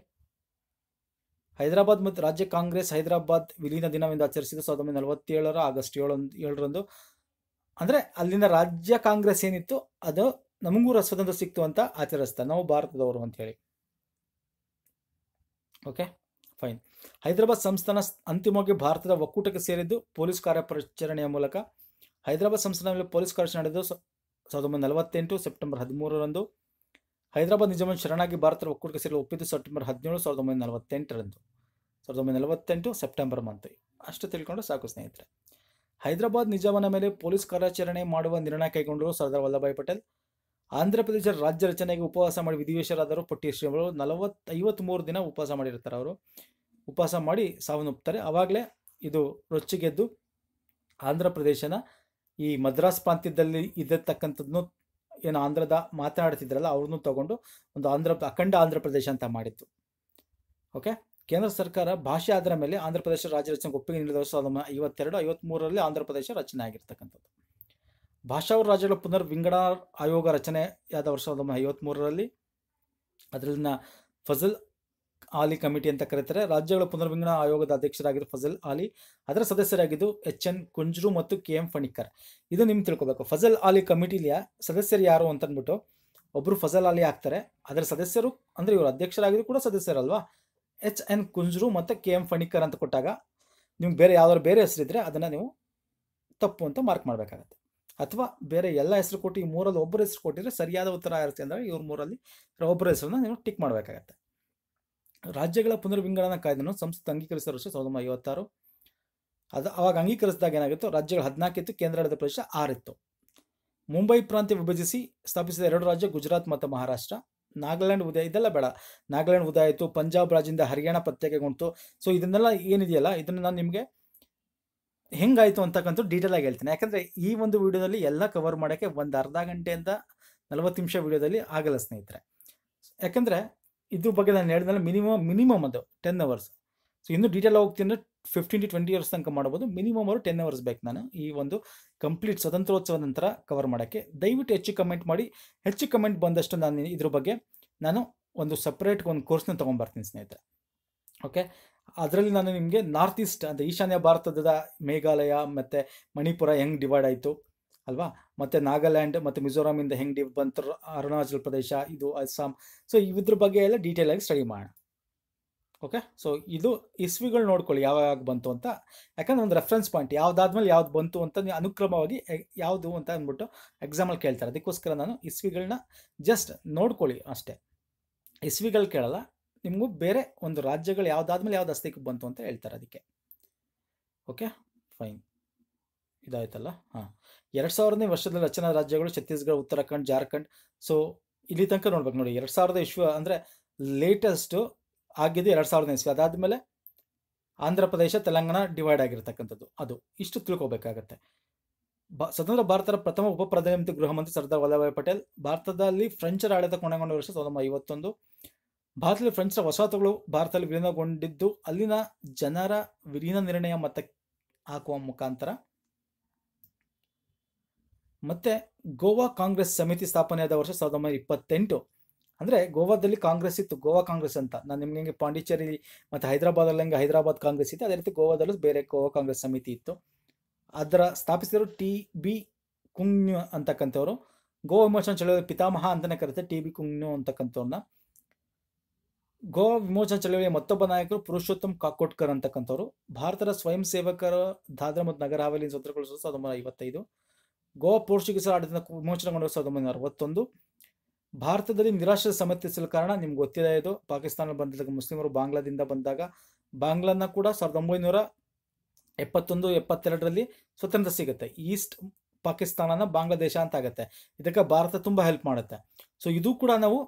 ಹೈದರಾಬಾದ್ ಮತ್ತು ರಾಜ್ಯ ಕಾಂಗ್ರೆಸ್ ಹೈದರಾಬಾದ್ ವಿಲೀನ ದಿನವೆಂದು ಆಚರಿಸಿದ ಸಾವಿರದ ಒಂಬೈನೂರ ನಲವತ್ತೇಳರ ಆಗಸ್ಟ್ ಏಳೊಂದು ಏಳರಂದು ಅಂದರೆ ಅಲ್ಲಿನ ರಾಜ್ಯ ಕಾಂಗ್ರೆಸ್ ಏನಿತ್ತು ಅದು ನಮಗೂ ಸ್ವತಂತ್ರ ಸಿಕ್ತು ಅಂತ ಆಚರಿಸ್ತಾರೆ ನಾವು ಭಾರತದವರು ಅಂತೇಳಿ ಓಕೆ ಫೈನ್ ಹೈದರಾಬಾದ್ ಸಂಸ್ಥಾನ ಅಂತಿಮವಾಗಿ ಭಾರತದ ಒಕ್ಕೂಟಕ್ಕೆ ಸೇರಿದ್ದು ಪೊಲೀಸ್ ಕಾರ್ಯಪರಿಚರಣೆಯ ಮೂಲಕ ಹೈದರಾಬಾದ್ ಸಂಸ್ಥಾನದಲ್ಲಿ ಪೊಲೀಸ್ ಕಾರ್ಯಾಚರಣೆ ನಡೆದು ಸಾವಿರದ ಒಂಬೈನೂರ ನಲವತ್ತೆಂಟು ಸೆಪ್ಟೆಂಬರ್ ಹದಿಮೂರರಂದು ಹೈದರಾಬಾದ್ ನಿಜಾಮನ್ ಶರಣಾಗಿ ಭಾರತದ ಒಕ್ಕೂಟಕ್ಕೆ ಸೇರಲು ಒಪ್ಪಿದ್ದು ಸೆಪ್ಟೆಂಬರ್ ಹದಿನೇಳು ಸಾವಿರದ ಒಂಬೈನೂರ ನಲವತ್ತೆಂಟರಂದು ಸಾವಿರದ ಒಂಬೈನೂರ ನಲವತ್ತೆಂಟು ಸೆಪ್ಟೆಂಬರ್ ಮಂತ್ ಅಷ್ಟು ತಿಳ್ಕೊಂಡು ಸಾಕು ಸ್ನೇಹಿತರೆ ಹೈದರಾಬಾದ್ ನಿಜಾಮನ ಮೇಲೆ ಪೊಲೀಸ್ ಕಾರ್ಯಾಚರಣೆ ಮಾಡುವ ನಿರ್ಣಯ ಕೈಗೊಂಡರು ಸರ್ದಾರ್ ವಲ್ಲಭಾಯ್ ಪಟೇಲ್ ಆಂಧ್ರ ಪ್ರದೇಶ ರಾಜ್ಯ ರಚನೆಗೆ ಉಪವಾಸ ಮಾಡಿ ವಿಧಿವೇಶರಾದರು ಪಟ್ಟಿ ಶ್ರೀಮರು ಅವರು ನಲವತ್ತು ಮೂರು ದಿನ ಉಪವಾಸ ಮಾಡಿರ್ತಾರೆ ಅವರು ಉಪವಾಸ ಮಾಡಿ ಸಾವನ್ನಪ್ತಾರೆ ಆವಾಗಲೇ ಇದು ರೊಚ್ಚಿಗೆದ್ದು ಆಂಧ್ರ ಪ್ರದೇಶನ ಈ ಮದ್ರಾಸ್ ಪ್ರಾಂತ್ಯದಲ್ಲಿ ಇದ್ದತಕ್ಕಂಥದ್ದನ್ನು ಏನು ಆಂಧ್ರದ ಮಾತನಾಡ್ತಿದ್ರಲ್ಲ ಅವ್ರನ್ನೂ ತಗೊಂಡು ಒಂದು ಆಂಧ್ರ ಅಖಂಡ ಆಂಧ್ರ ಪ್ರದೇಶ ಅಂತ ಮಾಡಿತ್ತು ಓಕೆ ಕೇಂದ್ರ ಸರ್ಕಾರ ಭಾಷೆ ಆಧಾರ ಮೇಲೆ ಆಂಧ್ರ ಪ್ರದೇಶ ರಾಜ್ಯ ರಚನೆಗೆ ಒಪ್ಪಿಗೆ ನೀಡಿದ ಸಾವಿರದ ಐವತ್ತೆರಡು ಐವತ್ತ್ಮೂರರಲ್ಲಿ ಆಂಧ್ರ ಪ್ರದೇಶ ರಚನೆ ಆಗಿರ್ತಕ್ಕಂಥದ್ದು ಭಾಷಾವರ ರಾಜ್ಯಗಳ ಪುನರ್ ವಿಂಗಡಾರ್ ಆಯೋಗ ರಚನೆಯಾದ ವರ್ಷ ಸಾವಿರದ ಒಂಬೈನೂರ ಐವತ್ತ್ಮೂರರಲ್ಲಿ ಅದರಲ್ಲಿನ ಫಜಲ್ ಆಲಿ ಕಮಿಟಿ ಅಂತ ಕರೀತಾರೆ ರಾಜ್ಯಗಳ ಪುನರ್ವಿಂಗಡಣಾ ಆಯೋಗದ ಅಧ್ಯಕ್ಷರಾಗಿರೋ ಫಜಲ್ ಆಲಿ ಅದರ ಸದಸ್ಯರಾಗಿದ್ದು ಎಚ್ ಎನ್ ಕುಂಜ್ರು ಮತ್ತು ಕೆ ಎಂ ಫಣಿಕರ್ ಇದು ನಿಮ್ಗೆ ತಿಳ್ಕೊಬೇಕು ಫಜಲ್ ಆಲಿ ಕಮಿಟಿಲಿಯ ಸದಸ್ಯರು ಯಾರು ಅಂತ ಅಂದ್ಬಿಟ್ಟು ಒಬ್ರು ಫಜಲ್ ಆಲಿ ಆಗ್ತಾರೆ ಅದರ ಸದಸ್ಯರು ಅಂದ್ರೆ ಇವರು ಅಧ್ಯಕ್ಷರಾಗಿದ್ರು ಕೂಡ ಸದಸ್ಯರಲ್ವಾ ಎಚ್ ಎನ್ ಕುಂಜ್ರು ಮತ್ತು ಕೆ ಎಂ ಫಣಿಕರ್ ಅಂತ ಕೊಟ್ಟಾಗ ನಿಮ್ಗೆ ಬೇರೆ ಯಾವ್ದಾದ್ರು ಬೇರೆ ಹೆಸರಿದ್ರೆ ಅದನ್ನ ನೀವು ತಪ್ಪು ಅಂತ ಮಾರ್ಕ್ ಮಾಡಬೇಕಾಗತ್ತೆ ಅಥವಾ ಬೇರೆ ಎಲ್ಲ ಹೆಸರು ಕೊಟ್ಟು ಈ ಮೂರಲ್ಲಿ ಒಬ್ಬರ ಹೆಸರು ಕೊಟ್ಟಿದ್ರೆ ಸರಿಯಾದ ಉತ್ತರ ಇರುತ್ತೆ ಅಂದರೆ ಇವ್ರ ಮೂರಲ್ಲಿ ಒಬ್ಬರ ಹೆಸರನ್ನ ನೀವು ಟಿಕ್ ಮಾಡಬೇಕಾಗತ್ತೆ ರಾಜ್ಯಗಳ ಪುನರ್ವಿಂಗಡನಾ ಕಾಯ್ದೆಯನ್ನು ಸಂಸತ್ ಅಂಗೀಕರಿಸಿದ ವರ್ಷ ಸಾವಿರದ ಒಂಬೈನೂರ ಐವತ್ತಾರು ಅದು ಅವಾಗ ಅಂಗೀಕರಿಸಿದಾಗ ಏನಾಗಿತ್ತು ರಾಜ್ಯಗಳು ಹದಿನಾಲ್ಕಿತ್ತು ಕೇಂದ್ರಾಡಳಿತ ಪ್ರದೇಶ ಆರಿತ್ತು ಮುಂಬೈ ಪ್ರಾಂತ್ಯ ವಿಭಜಿಸಿ ಸ್ಥಾಪಿಸಿದ ಎರಡು ರಾಜ್ಯ ಗುಜರಾತ್ ಮತ್ತು ಮಹಾರಾಷ್ಟ್ರ ನಾಗಾಲ್ಯಾಂಡ್ ಉದಯ ಇದೆಲ್ಲ ಬೇಡ ನಾಗಾಲ್ಯಾಂಡ್ ಉದಯ ಆಯಿತು ಪಂಜಾಬ್ ರಾಜ್ಯದಿಂದ ಹರಿಯಾಣ ಪ್ರತ್ಯೇಕಗೊಂಡಿತು ಸೊ ಇದನ್ನೆಲ್ಲ ಏನಿದೆಯಲ್ಲ ಇದನ್ನು ನಾನು ನಿಮಗೆ ಹೆಂಗಾಯಿತು ಅಂತಕ್ಕಂಥ ಡೀಟೇಲ್ ಆಗಿ ಹೇಳ್ತೀನಿ ಯಾಕಂದರೆ ಈ ಒಂದು ವಿಡಿಯೋದಲ್ಲಿ ಎಲ್ಲ ಕವರ್ ಮಾಡೋಕ್ಕೆ ಒಂದು ಅರ್ಧ ಗಂಟೆಯಿಂದ ನಲವತ್ತು ನಿಮಿಷ ವಿಡಿಯೋದಲ್ಲಿ ಆಗಲ್ಲ ಸ್ನೇಹಿತರೆ ಯಾಕಂದರೆ ಇದ್ರ ಬಗ್ಗೆ ನಾನು ಹೇಳಿದ್ನಲ್ಲ ಮಿನಿಮಮ್ ಮಿನಿಮಮ್ ಅದು ಟೆನ್ ಅವರ್ಸ್ ಸೊ ಇನ್ನೂ ಡೀಟೇಲ್ ಹೋಗ್ತೀನಿ ಅಂದರೆ ಫಿಫ್ಟೀನ್ ಟು ಟ್ವೆಂಟಿ ಅವರ್ಸ್ ತನಕ ಮಾಡ್ಬೋದು ಮಿನಿಮಮ್ ಅವರು ಟೆನ್ ಅವರ್ಸ್ ಬೇಕು ನಾನು ಈ ಒಂದು ಕಂಪ್ಲೀಟ್ ಸ್ವತಂತ್ರೋತ್ಸವ ನಂತರ ಕವರ್ ಮಾಡೋಕ್ಕೆ ದಯವಿಟ್ಟು ಹೆಚ್ಚು ಕಮೆಂಟ್ ಮಾಡಿ ಹೆಚ್ಚು ಕಮೆಂಟ್ ಬಂದಷ್ಟು ನಾನು ಇದ್ರ ಬಗ್ಗೆ ನಾನು ಒಂದು ಸಪ್ರೇಟ್ ಒಂದು ಕೋರ್ಸ್ನ ತೊಗೊಂಡ್ಬರ್ತೀನಿ ಸ್ನೇಹಿತರೆ ಓಕೆ ಅದರಲ್ಲಿ ನಾನು ನಿಮಗೆ ನಾರ್ತ್ ಈಸ್ಟ್ ಅಂದರೆ ಈಶಾನ್ಯ ಭಾರತದ ಮೇಘಾಲಯ ಮತ್ತು ಮಣಿಪುರ ಹೆಂಗೆ ಡಿವೈಡ್ ಆಯಿತು ಅಲ್ವಾ ಮತ್ತು ನಾಗಾಲ್ಯಾಂಡ್ ಮತ್ತು ಮಿಜೋರಾಮಿಂದ ಹೆಂಗೆ ಬಂತು ಅರುಣಾಚಲ್ ಪ್ರದೇಶ ಇದು ಅಸ್ಸಾಂ ಸೊ ಇದ್ರ ಬಗ್ಗೆ ಎಲ್ಲ ಡೀಟೇಲ್ ಆಗಿ ಸ್ಟಡಿ ಮಾಡೋಣ ಓಕೆ ಸೊ ಇದು ಇಸ್ವಿಗಳು ನೋಡ್ಕೊಳ್ಳಿ ಯಾವಾಗ ಬಂತು ಅಂತ ಯಾಕಂದ್ರೆ ಒಂದು ರೆಫರೆನ್ಸ್ ಪಾಯಿಂಟ್ ಯಾವ್ದಾದ್ಮೇಲೆ ಯಾವ್ದು ಬಂತು ಅಂತ ನೀವು ಅನುಕ್ರಮವಾಗಿ ಯಾವುದು ಅಂತ ಅಂದ್ಬಿಟ್ಟು ಎಕ್ಸಾಮಲ್ಲಿ ಕೇಳ್ತಾರೆ ಅದಕ್ಕೋಸ್ಕರ ನಾನು ಇಸ್ವಿಗಳನ್ನ ಜಸ್ಟ್ ನೋಡ್ಕೊಳ್ಳಿ ಅಷ್ಟೇ ಇಸ್ವಿಗಳು ಕೇಳಲ್ಲ ನಿಮಗೂ ಬೇರೆ ಒಂದು ರಾಜ್ಯಗಳು ಯಾವ್ದಾದ್ಮೇಲೆ ಯಾವ್ದು ಅಸ್ತಿಕ್ಕೆ ಬಂತು ಅಂತ ಹೇಳ್ತಾರೆ ಅದಕ್ಕೆ ಓಕೆ ಫೈನ್ ಇದಾಯ್ತಲ್ಲ ಹಾಂ ಎರಡು ಸಾವಿರನೇ ವರ್ಷದಲ್ಲಿ ರಚನಾ ರಾಜ್ಯಗಳು ಛತ್ತೀಸ್ಗಢ ಉತ್ತರಾಖಂಡ್ ಜಾರ್ಖಂಡ್ ಸೊ ಇಲ್ಲಿ ತನಕ ನೋಡ್ಬೇಕು ನೋಡಿ ಎರಡು ಸಾವಿರದ ಇಶ್ವ ಅಂದರೆ ಲೇಟೆಸ್ಟು ಆಗಿದ್ದು ಎರಡು ಸಾವಿರದ ಇಸ್ವಿ ಅದಾದಮೇಲೆ ಆಂಧ್ರ ಪ್ರದೇಶ ತೆಲಂಗಾಣ ಡಿವೈಡ್ ಆಗಿರತಕ್ಕಂಥದ್ದು ಅದು ಇಷ್ಟು ತಿಳ್ಕೊಬೇಕಾಗತ್ತೆ ಬ ಸ್ವತಂತ್ರ ಭಾರತದ ಪ್ರಥಮ ಉಪಪ್ರಧಾನಮಂತ್ರಿ ಗೃಹ ಮಂತ್ರಿ ಸರ್ದಾರ್ ವಲ್ಲಭಾಯ್ ಪಟೇಲ್ ಭಾರತದಲ್ಲಿ ಫ್ರೆಂಚರ ಆಡಳಿತ ಕೊನೆಗೊಂಡ ವರ್ಷ ಸಾವಿರದ ಒಂಬೈನೂರ ಐವತ್ತೊಂದು ಭಾರತದಲ್ಲಿ ಫ್ರೆಂಚ್ರ ವಸಾಹತುಗಳು ಭಾರತದಲ್ಲಿ ವಿಲೀನಗೊಂಡಿದ್ದು ಅಲ್ಲಿನ ಜನರ ವಿಲೀನ ನಿರ್ಣಯ ಮತ ಹಾಕುವ ಮುಖಾಂತರ ಮತ್ತೆ ಗೋವಾ ಕಾಂಗ್ರೆಸ್ ಸಮಿತಿ ಸ್ಥಾಪನೆಯಾದ ವರ್ಷ ಸಾವಿರದ ಒಂಬೈನೂರ ಇಪ್ಪತ್ತೆಂಟು ಅಂದರೆ ಗೋವಾದಲ್ಲಿ ಕಾಂಗ್ರೆಸ್ ಇತ್ತು ಗೋವಾ ಕಾಂಗ್ರೆಸ್ ಅಂತ ನಾನು ನಿಮ್ಗೆ ಹೆಂಗೆ ಪಾಂಡಿಚೇರಿ ಮತ್ತು ಹೈದರಾಬಾದಲ್ಲಿ ಹೆಂಗೆ ಹೈದರಾಬಾದ್ ಕಾಂಗ್ರೆಸ್ ಇತ್ತು ಅದೇ ರೀತಿ ಗೋವಾದಲ್ಲೂ ಬೇರೆ ಗೋವಾ ಕಾಂಗ್ರೆಸ್ ಸಮಿತಿ ಇತ್ತು ಅದರ ಸ್ಥಾಪಿಸಿದರು ಟಿ ಬಿ ಕುಂಗ್ನು ಅಂತಕ್ಕಂಥವ್ರು ಗೋವಾ ವಿಮೋಚನಾ ಚಳವಳಿ ಪಿತಾಮಹ ಅಂತಲೇ ಕರೀತಾರೆ ಟಿ ಬಿ ಕುಂಗ್ನು ಅಂತಕ್ಕಂಥವ್ರನ್ನ ಗೋವಾ ವಿಮೋಚನಾ ಚಳವಳಿಯ ಮತ್ತೊಬ್ಬ ನಾಯಕರು ಪುರುಷೋತ್ತಮ್ ಕಾಕೋಟ್ಕರ್ ಅಂತಕ್ಕಂಥವ್ರು ಭಾರತದ ಸ್ವಯಂ ಸೇವಕರ ದಾದ್ರಾ ಮತ್ತು ನಗರ ಹವೇಲಿ ಸ್ವತಂತ್ರಗೊಳಿಸೋದು ಸಾವಿರದ ಒಂಬೈನೂರ ಐವತ್ತೈದು ಗೋವಾ ಪೋರ್ಚುಗೀಸರ ಆಡಳಿತದಿಂದ ಮಾಡುವ ಸಾವಿರದ ಒಂಬೈನೂರ ಅರವತ್ತೊಂದು ಭಾರತದಲ್ಲಿ ನಿರಾಶ್ರಿತ ಸಮರ್ಥಿಸಲು ಕಾರಣ ನಿಮ್ಗೆ ಗೊತ್ತಿದೆ ಇದು ಪಾಕಿಸ್ತಾನ ಬಂದಾಗ ಮುಸ್ಲಿಮರು ಬಾಂಗ್ಲಾದಿಂದ ಬಂದಾಗ ಬಾಂಗ್ಲಾನ ಕೂಡ ಸಾವಿರದ ಒಂಬೈನೂರ ಎಪ್ಪತ್ತೊಂದು ಎಪ್ಪತ್ತೆರಡರಲ್ಲಿ ಸ್ವತಂತ್ರ ಸಿಗುತ್ತೆ ಈಸ್ಟ್ ಪಾಕಿಸ್ತಾನನ ಬಾಂಗ್ಲಾದೇಶ ಅಂತ ಆಗುತ್ತೆ ಇದಕ್ಕೆ ಭಾರತ ತುಂಬ ಹೆಲ್ಪ್ ಮಾಡುತ್ತೆ ಸೊ ಇದು ಕೂಡ ನಾವು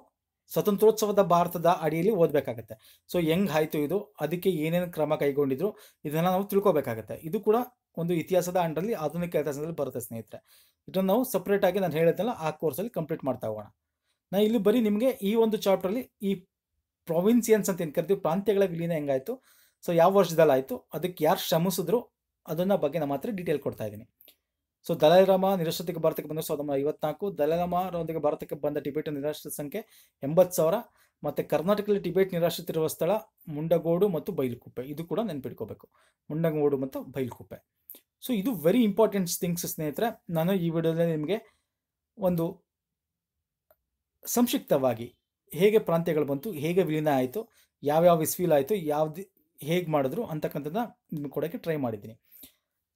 ಸ್ವತಂತ್ರೋತ್ಸವದ ಭಾರತದ ಅಡಿಯಲ್ಲಿ ಓದಬೇಕಾಗತ್ತೆ ಸೊ ಹೆಂಗ್ ಆಯಿತು ಇದು ಅದಕ್ಕೆ ಏನೇನು ಕ್ರಮ ಕೈಗೊಂಡಿದ್ರು ಇದನ್ನ ನಾವು ತಿಳ್ಕೊಬೇಕಾಗತ್ತೆ ಇದು ಕೂಡ ಒಂದು ಇತಿಹಾಸದ ಅಂಡರಲ್ಲಿ ಆಧುನಿಕ ಇತಿಹಾಸದಲ್ಲಿ ಬರುತ್ತೆ ಸ್ನೇಹಿತರೆ ಇದನ್ನು ನಾವು ಆಗಿ ನಾನು ಹೇಳಿದ್ನಲ್ಲ ಆ ಕೋರ್ಸಲ್ಲಿ ಕಂಪ್ಲೀಟ್ ಮಾಡ್ತಾ ಹೋಗೋಣ ನಾ ಇಲ್ಲಿ ಬರೀ ನಿಮಗೆ ಈ ಒಂದು ಚಾಪ್ಟ್ರಲ್ಲಿ ಈ ಪ್ರಾವಿನ್ಸಿಯನ್ಸ್ ಅಂತ ಏನು ಕರಿತೀವಿ ಪ್ರಾಂತ್ಯಗಳ ವಿಲೀನ ಹೆಂಗಾಯಿತು ಸೊ ಯಾವ ವರ್ಷದಲ್ಲಿ ಆಯಿತು ಅದಕ್ಕೆ ಯಾರು ಶ್ರಮಿಸಿದ್ರು ಅದನ್ನ ಬಗ್ಗೆ ನಮ್ಮ ಹತ್ರ ಡೀಟೇಲ್ ಕೊಡ್ತಾ ಇದ್ದೀನಿ ಸೊ ದಲೈರಾಮ ನಿರಶ್ರತಿಗೆ ಭಾರತಕ್ಕೆ ಬಂದ ಸಾವಿರದ ಒಂಬೈನೂರ ಐವತ್ನಾಲ್ಕು ದಲೈರಾಮರೊಂದಿಗೆ ಭಾರತಕ್ಕೆ ಬಂದ ಟಿಬೆಟ್ ನಿರಾಶ್ರಿತ ಸಂಖ್ಯೆ ಎಂಬತ್ತು ಸಾವಿರ ಮತ್ತು ಕರ್ನಾಟಕದಲ್ಲಿ ಟಿಬೆಟ್ ನಿರಾಶ್ರಿತಿರುವ ಸ್ಥಳ ಮುಂಡಗೋಡು ಮತ್ತು ಬೈಲುಕುಪ್ಪೆ ಇದು ಕೂಡ ನೆನ್ಪಿಟ್ಕೋಬೇಕು ಮುಂಡಗೋಡು ಮತ್ತು ಬೈಲುಕುಪ್ಪೆ ಸೊ ಇದು ವೆರಿ ಇಂಪಾರ್ಟೆಂಟ್ ಥಿಂಗ್ಸ್ ಸ್ನೇಹಿತರೆ ನಾನು ಈ ವಿಡಿಯೋದಲ್ಲಿ ನಿಮಗೆ ಒಂದು ಸಂಕ್ಷಿಪ್ತವಾಗಿ ಹೇಗೆ ಪ್ರಾಂತ್ಯಗಳು ಬಂತು ಹೇಗೆ ವಿಲೀನ ಆಯಿತು ಯಾವ್ಯಾವ ಇಸ್ಫೀಲ್ ಆಯಿತು ಯಾವ್ದು ಹೇಗೆ ಮಾಡಿದ್ರು ಅಂತಕ್ಕಂಥದ್ದನ್ನ ನಿಮ್ಗೆ ಕೊಡೋಕ್ಕೆ ಟ್ರೈ ಮಾಡಿದ್ದೀನಿ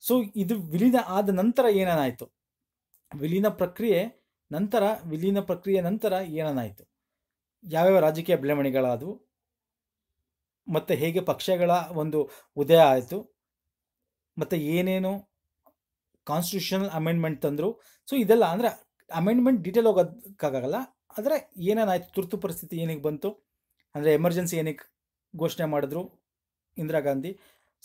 ಸೊ ಇದು ವಿಲೀನ ಆದ ನಂತರ ಏನೇನಾಯಿತು ವಿಲೀನ ಪ್ರಕ್ರಿಯೆ ನಂತರ ವಿಲೀನ ಪ್ರಕ್ರಿಯೆ ನಂತರ ಏನೇನಾಯಿತು ಯಾವ್ಯಾವ ರಾಜಕೀಯ ಬೆಳವಣಿಗೆಗಳಾದವು ಮತ್ತು ಹೇಗೆ ಪಕ್ಷಗಳ ಒಂದು ಉದಯ ಆಯಿತು ಮತ್ತು ಏನೇನು ಕಾನ್ಸ್ಟಿಟ್ಯೂಷನಲ್ ಅಮೆಂಡ್ಮೆಂಟ್ ತಂದರು ಸೊ ಇದೆಲ್ಲ ಅಂದರೆ ಅಮೆಂಡ್ಮೆಂಟ್ ಡೀಟೇಲ್ ಹೋಗೋದಕ್ಕಾಗಲ್ಲ ಆದರೆ ಏನೇನಾಯ್ತು ತುರ್ತು ಪರಿಸ್ಥಿತಿ ಏನಿಗೆ ಬಂತು ಅಂದರೆ ಎಮರ್ಜೆನ್ಸಿ ಏನಕ್ಕೆ ಘೋಷಣೆ ಮಾಡಿದ್ರು ಇಂದಿರಾ ಗಾಂಧಿ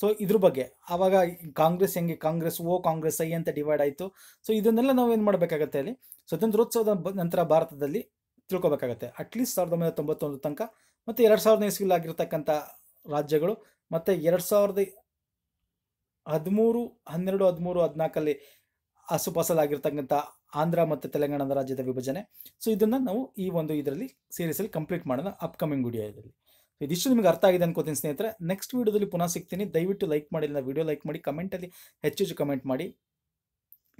ಸೊ ಇದ್ರ ಬಗ್ಗೆ ಆವಾಗ ಕಾಂಗ್ರೆಸ್ ಹೆಂಗೆ ಕಾಂಗ್ರೆಸ್ ಓ ಕಾಂಗ್ರೆಸ್ ಐ ಅಂತ ಡಿವೈಡ್ ಆಯಿತು ಸೊ ಇದನ್ನೆಲ್ಲ ನಾವು ಏನು ಮಾಡಬೇಕಾಗತ್ತೆ ಅಲ್ಲಿ ಸ್ವತಂತ್ರೋತ್ಸವದ ನಂತರ ಭಾರತದಲ್ಲಿ ತಿಳ್ಕೊಬೇಕಾಗತ್ತೆ ಅಟ್ಲೀಸ್ಟ್ ಸಾವಿರದ ಒಂಬೈನೂರ ತೊಂಬತ್ತೊಂದು ತನಕ ಮತ್ತು ಎರಡು ಸಾವಿರದ ಇಸ್ವಿಲಾಗಿರ್ತಕ್ಕಂಥ ರಾಜ್ಯಗಳು ಮತ್ತು ಎರಡು ಸಾವಿರದ ಹದಿಮೂರು ಹನ್ನೆರಡು ಹದಿಮೂರು ಹದಿನಾಲ್ಕಲ್ಲಿ ಹಸುಪಾಸಲಾಗಿರ್ತಕ್ಕಂಥ ಆಂಧ್ರ ಮತ್ತು ತೆಲಂಗಾಣದ ರಾಜ್ಯದ ವಿಭಜನೆ ಸೊ ಇದನ್ನು ನಾವು ಈ ಒಂದು ಇದರಲ್ಲಿ ಸೀರೀಸಲ್ಲಿ ಕಂಪ್ಲೀಟ್ ಮಾಡೋಣ ಅಪ್ಕಮಿಂಗ್ ವಿಡಿಯೋ ಇದರಲ್ಲಿ ಇದಿಷ್ಟು ನಿಮಗೆ ಅರ್ಥ ಆಗಿದೆ ಅನ್ಕೋತೀನಿ ಸ್ನೇಹಿತರೆ ನೆಕ್ಸ್ಟ್ ವೀಡಿಯೋದಲ್ಲಿ ಪುನಃ ಸಿಗ್ತೀನಿ ದಯವಿಟ್ಟು ಲೈಕ್ ಮಾಡಿಲ್ಲ ವೀಡಿಯೋ ಲೈಕ್ ಮಾಡಿ ಕಮೆಂಟಲ್ಲಿ ಹೆಚ್ಚು ಕಮೆಂಟ್ ಮಾಡಿ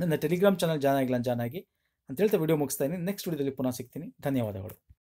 ನನ್ನ ಟೆಲಿಗ್ರಾಮ್ ಚಾನಲ್ ಜಾನ್ ಆಗಿಲ್ಲ ಜಾನ್ ಆಗಿ ಅಂತ ಹೇಳ್ತಾ ವಿಡಿಯೋ ಮುಗಿಸ್ತಾ ಇದ್ದೀನಿ ನೆಕ್ಸ್ಟ್ ವೀಡಿಯೋದಲ್ಲಿ ಪುನಃ ಸಿಗ್ತೀನಿ ಧನ್ಯವಾದಗಳು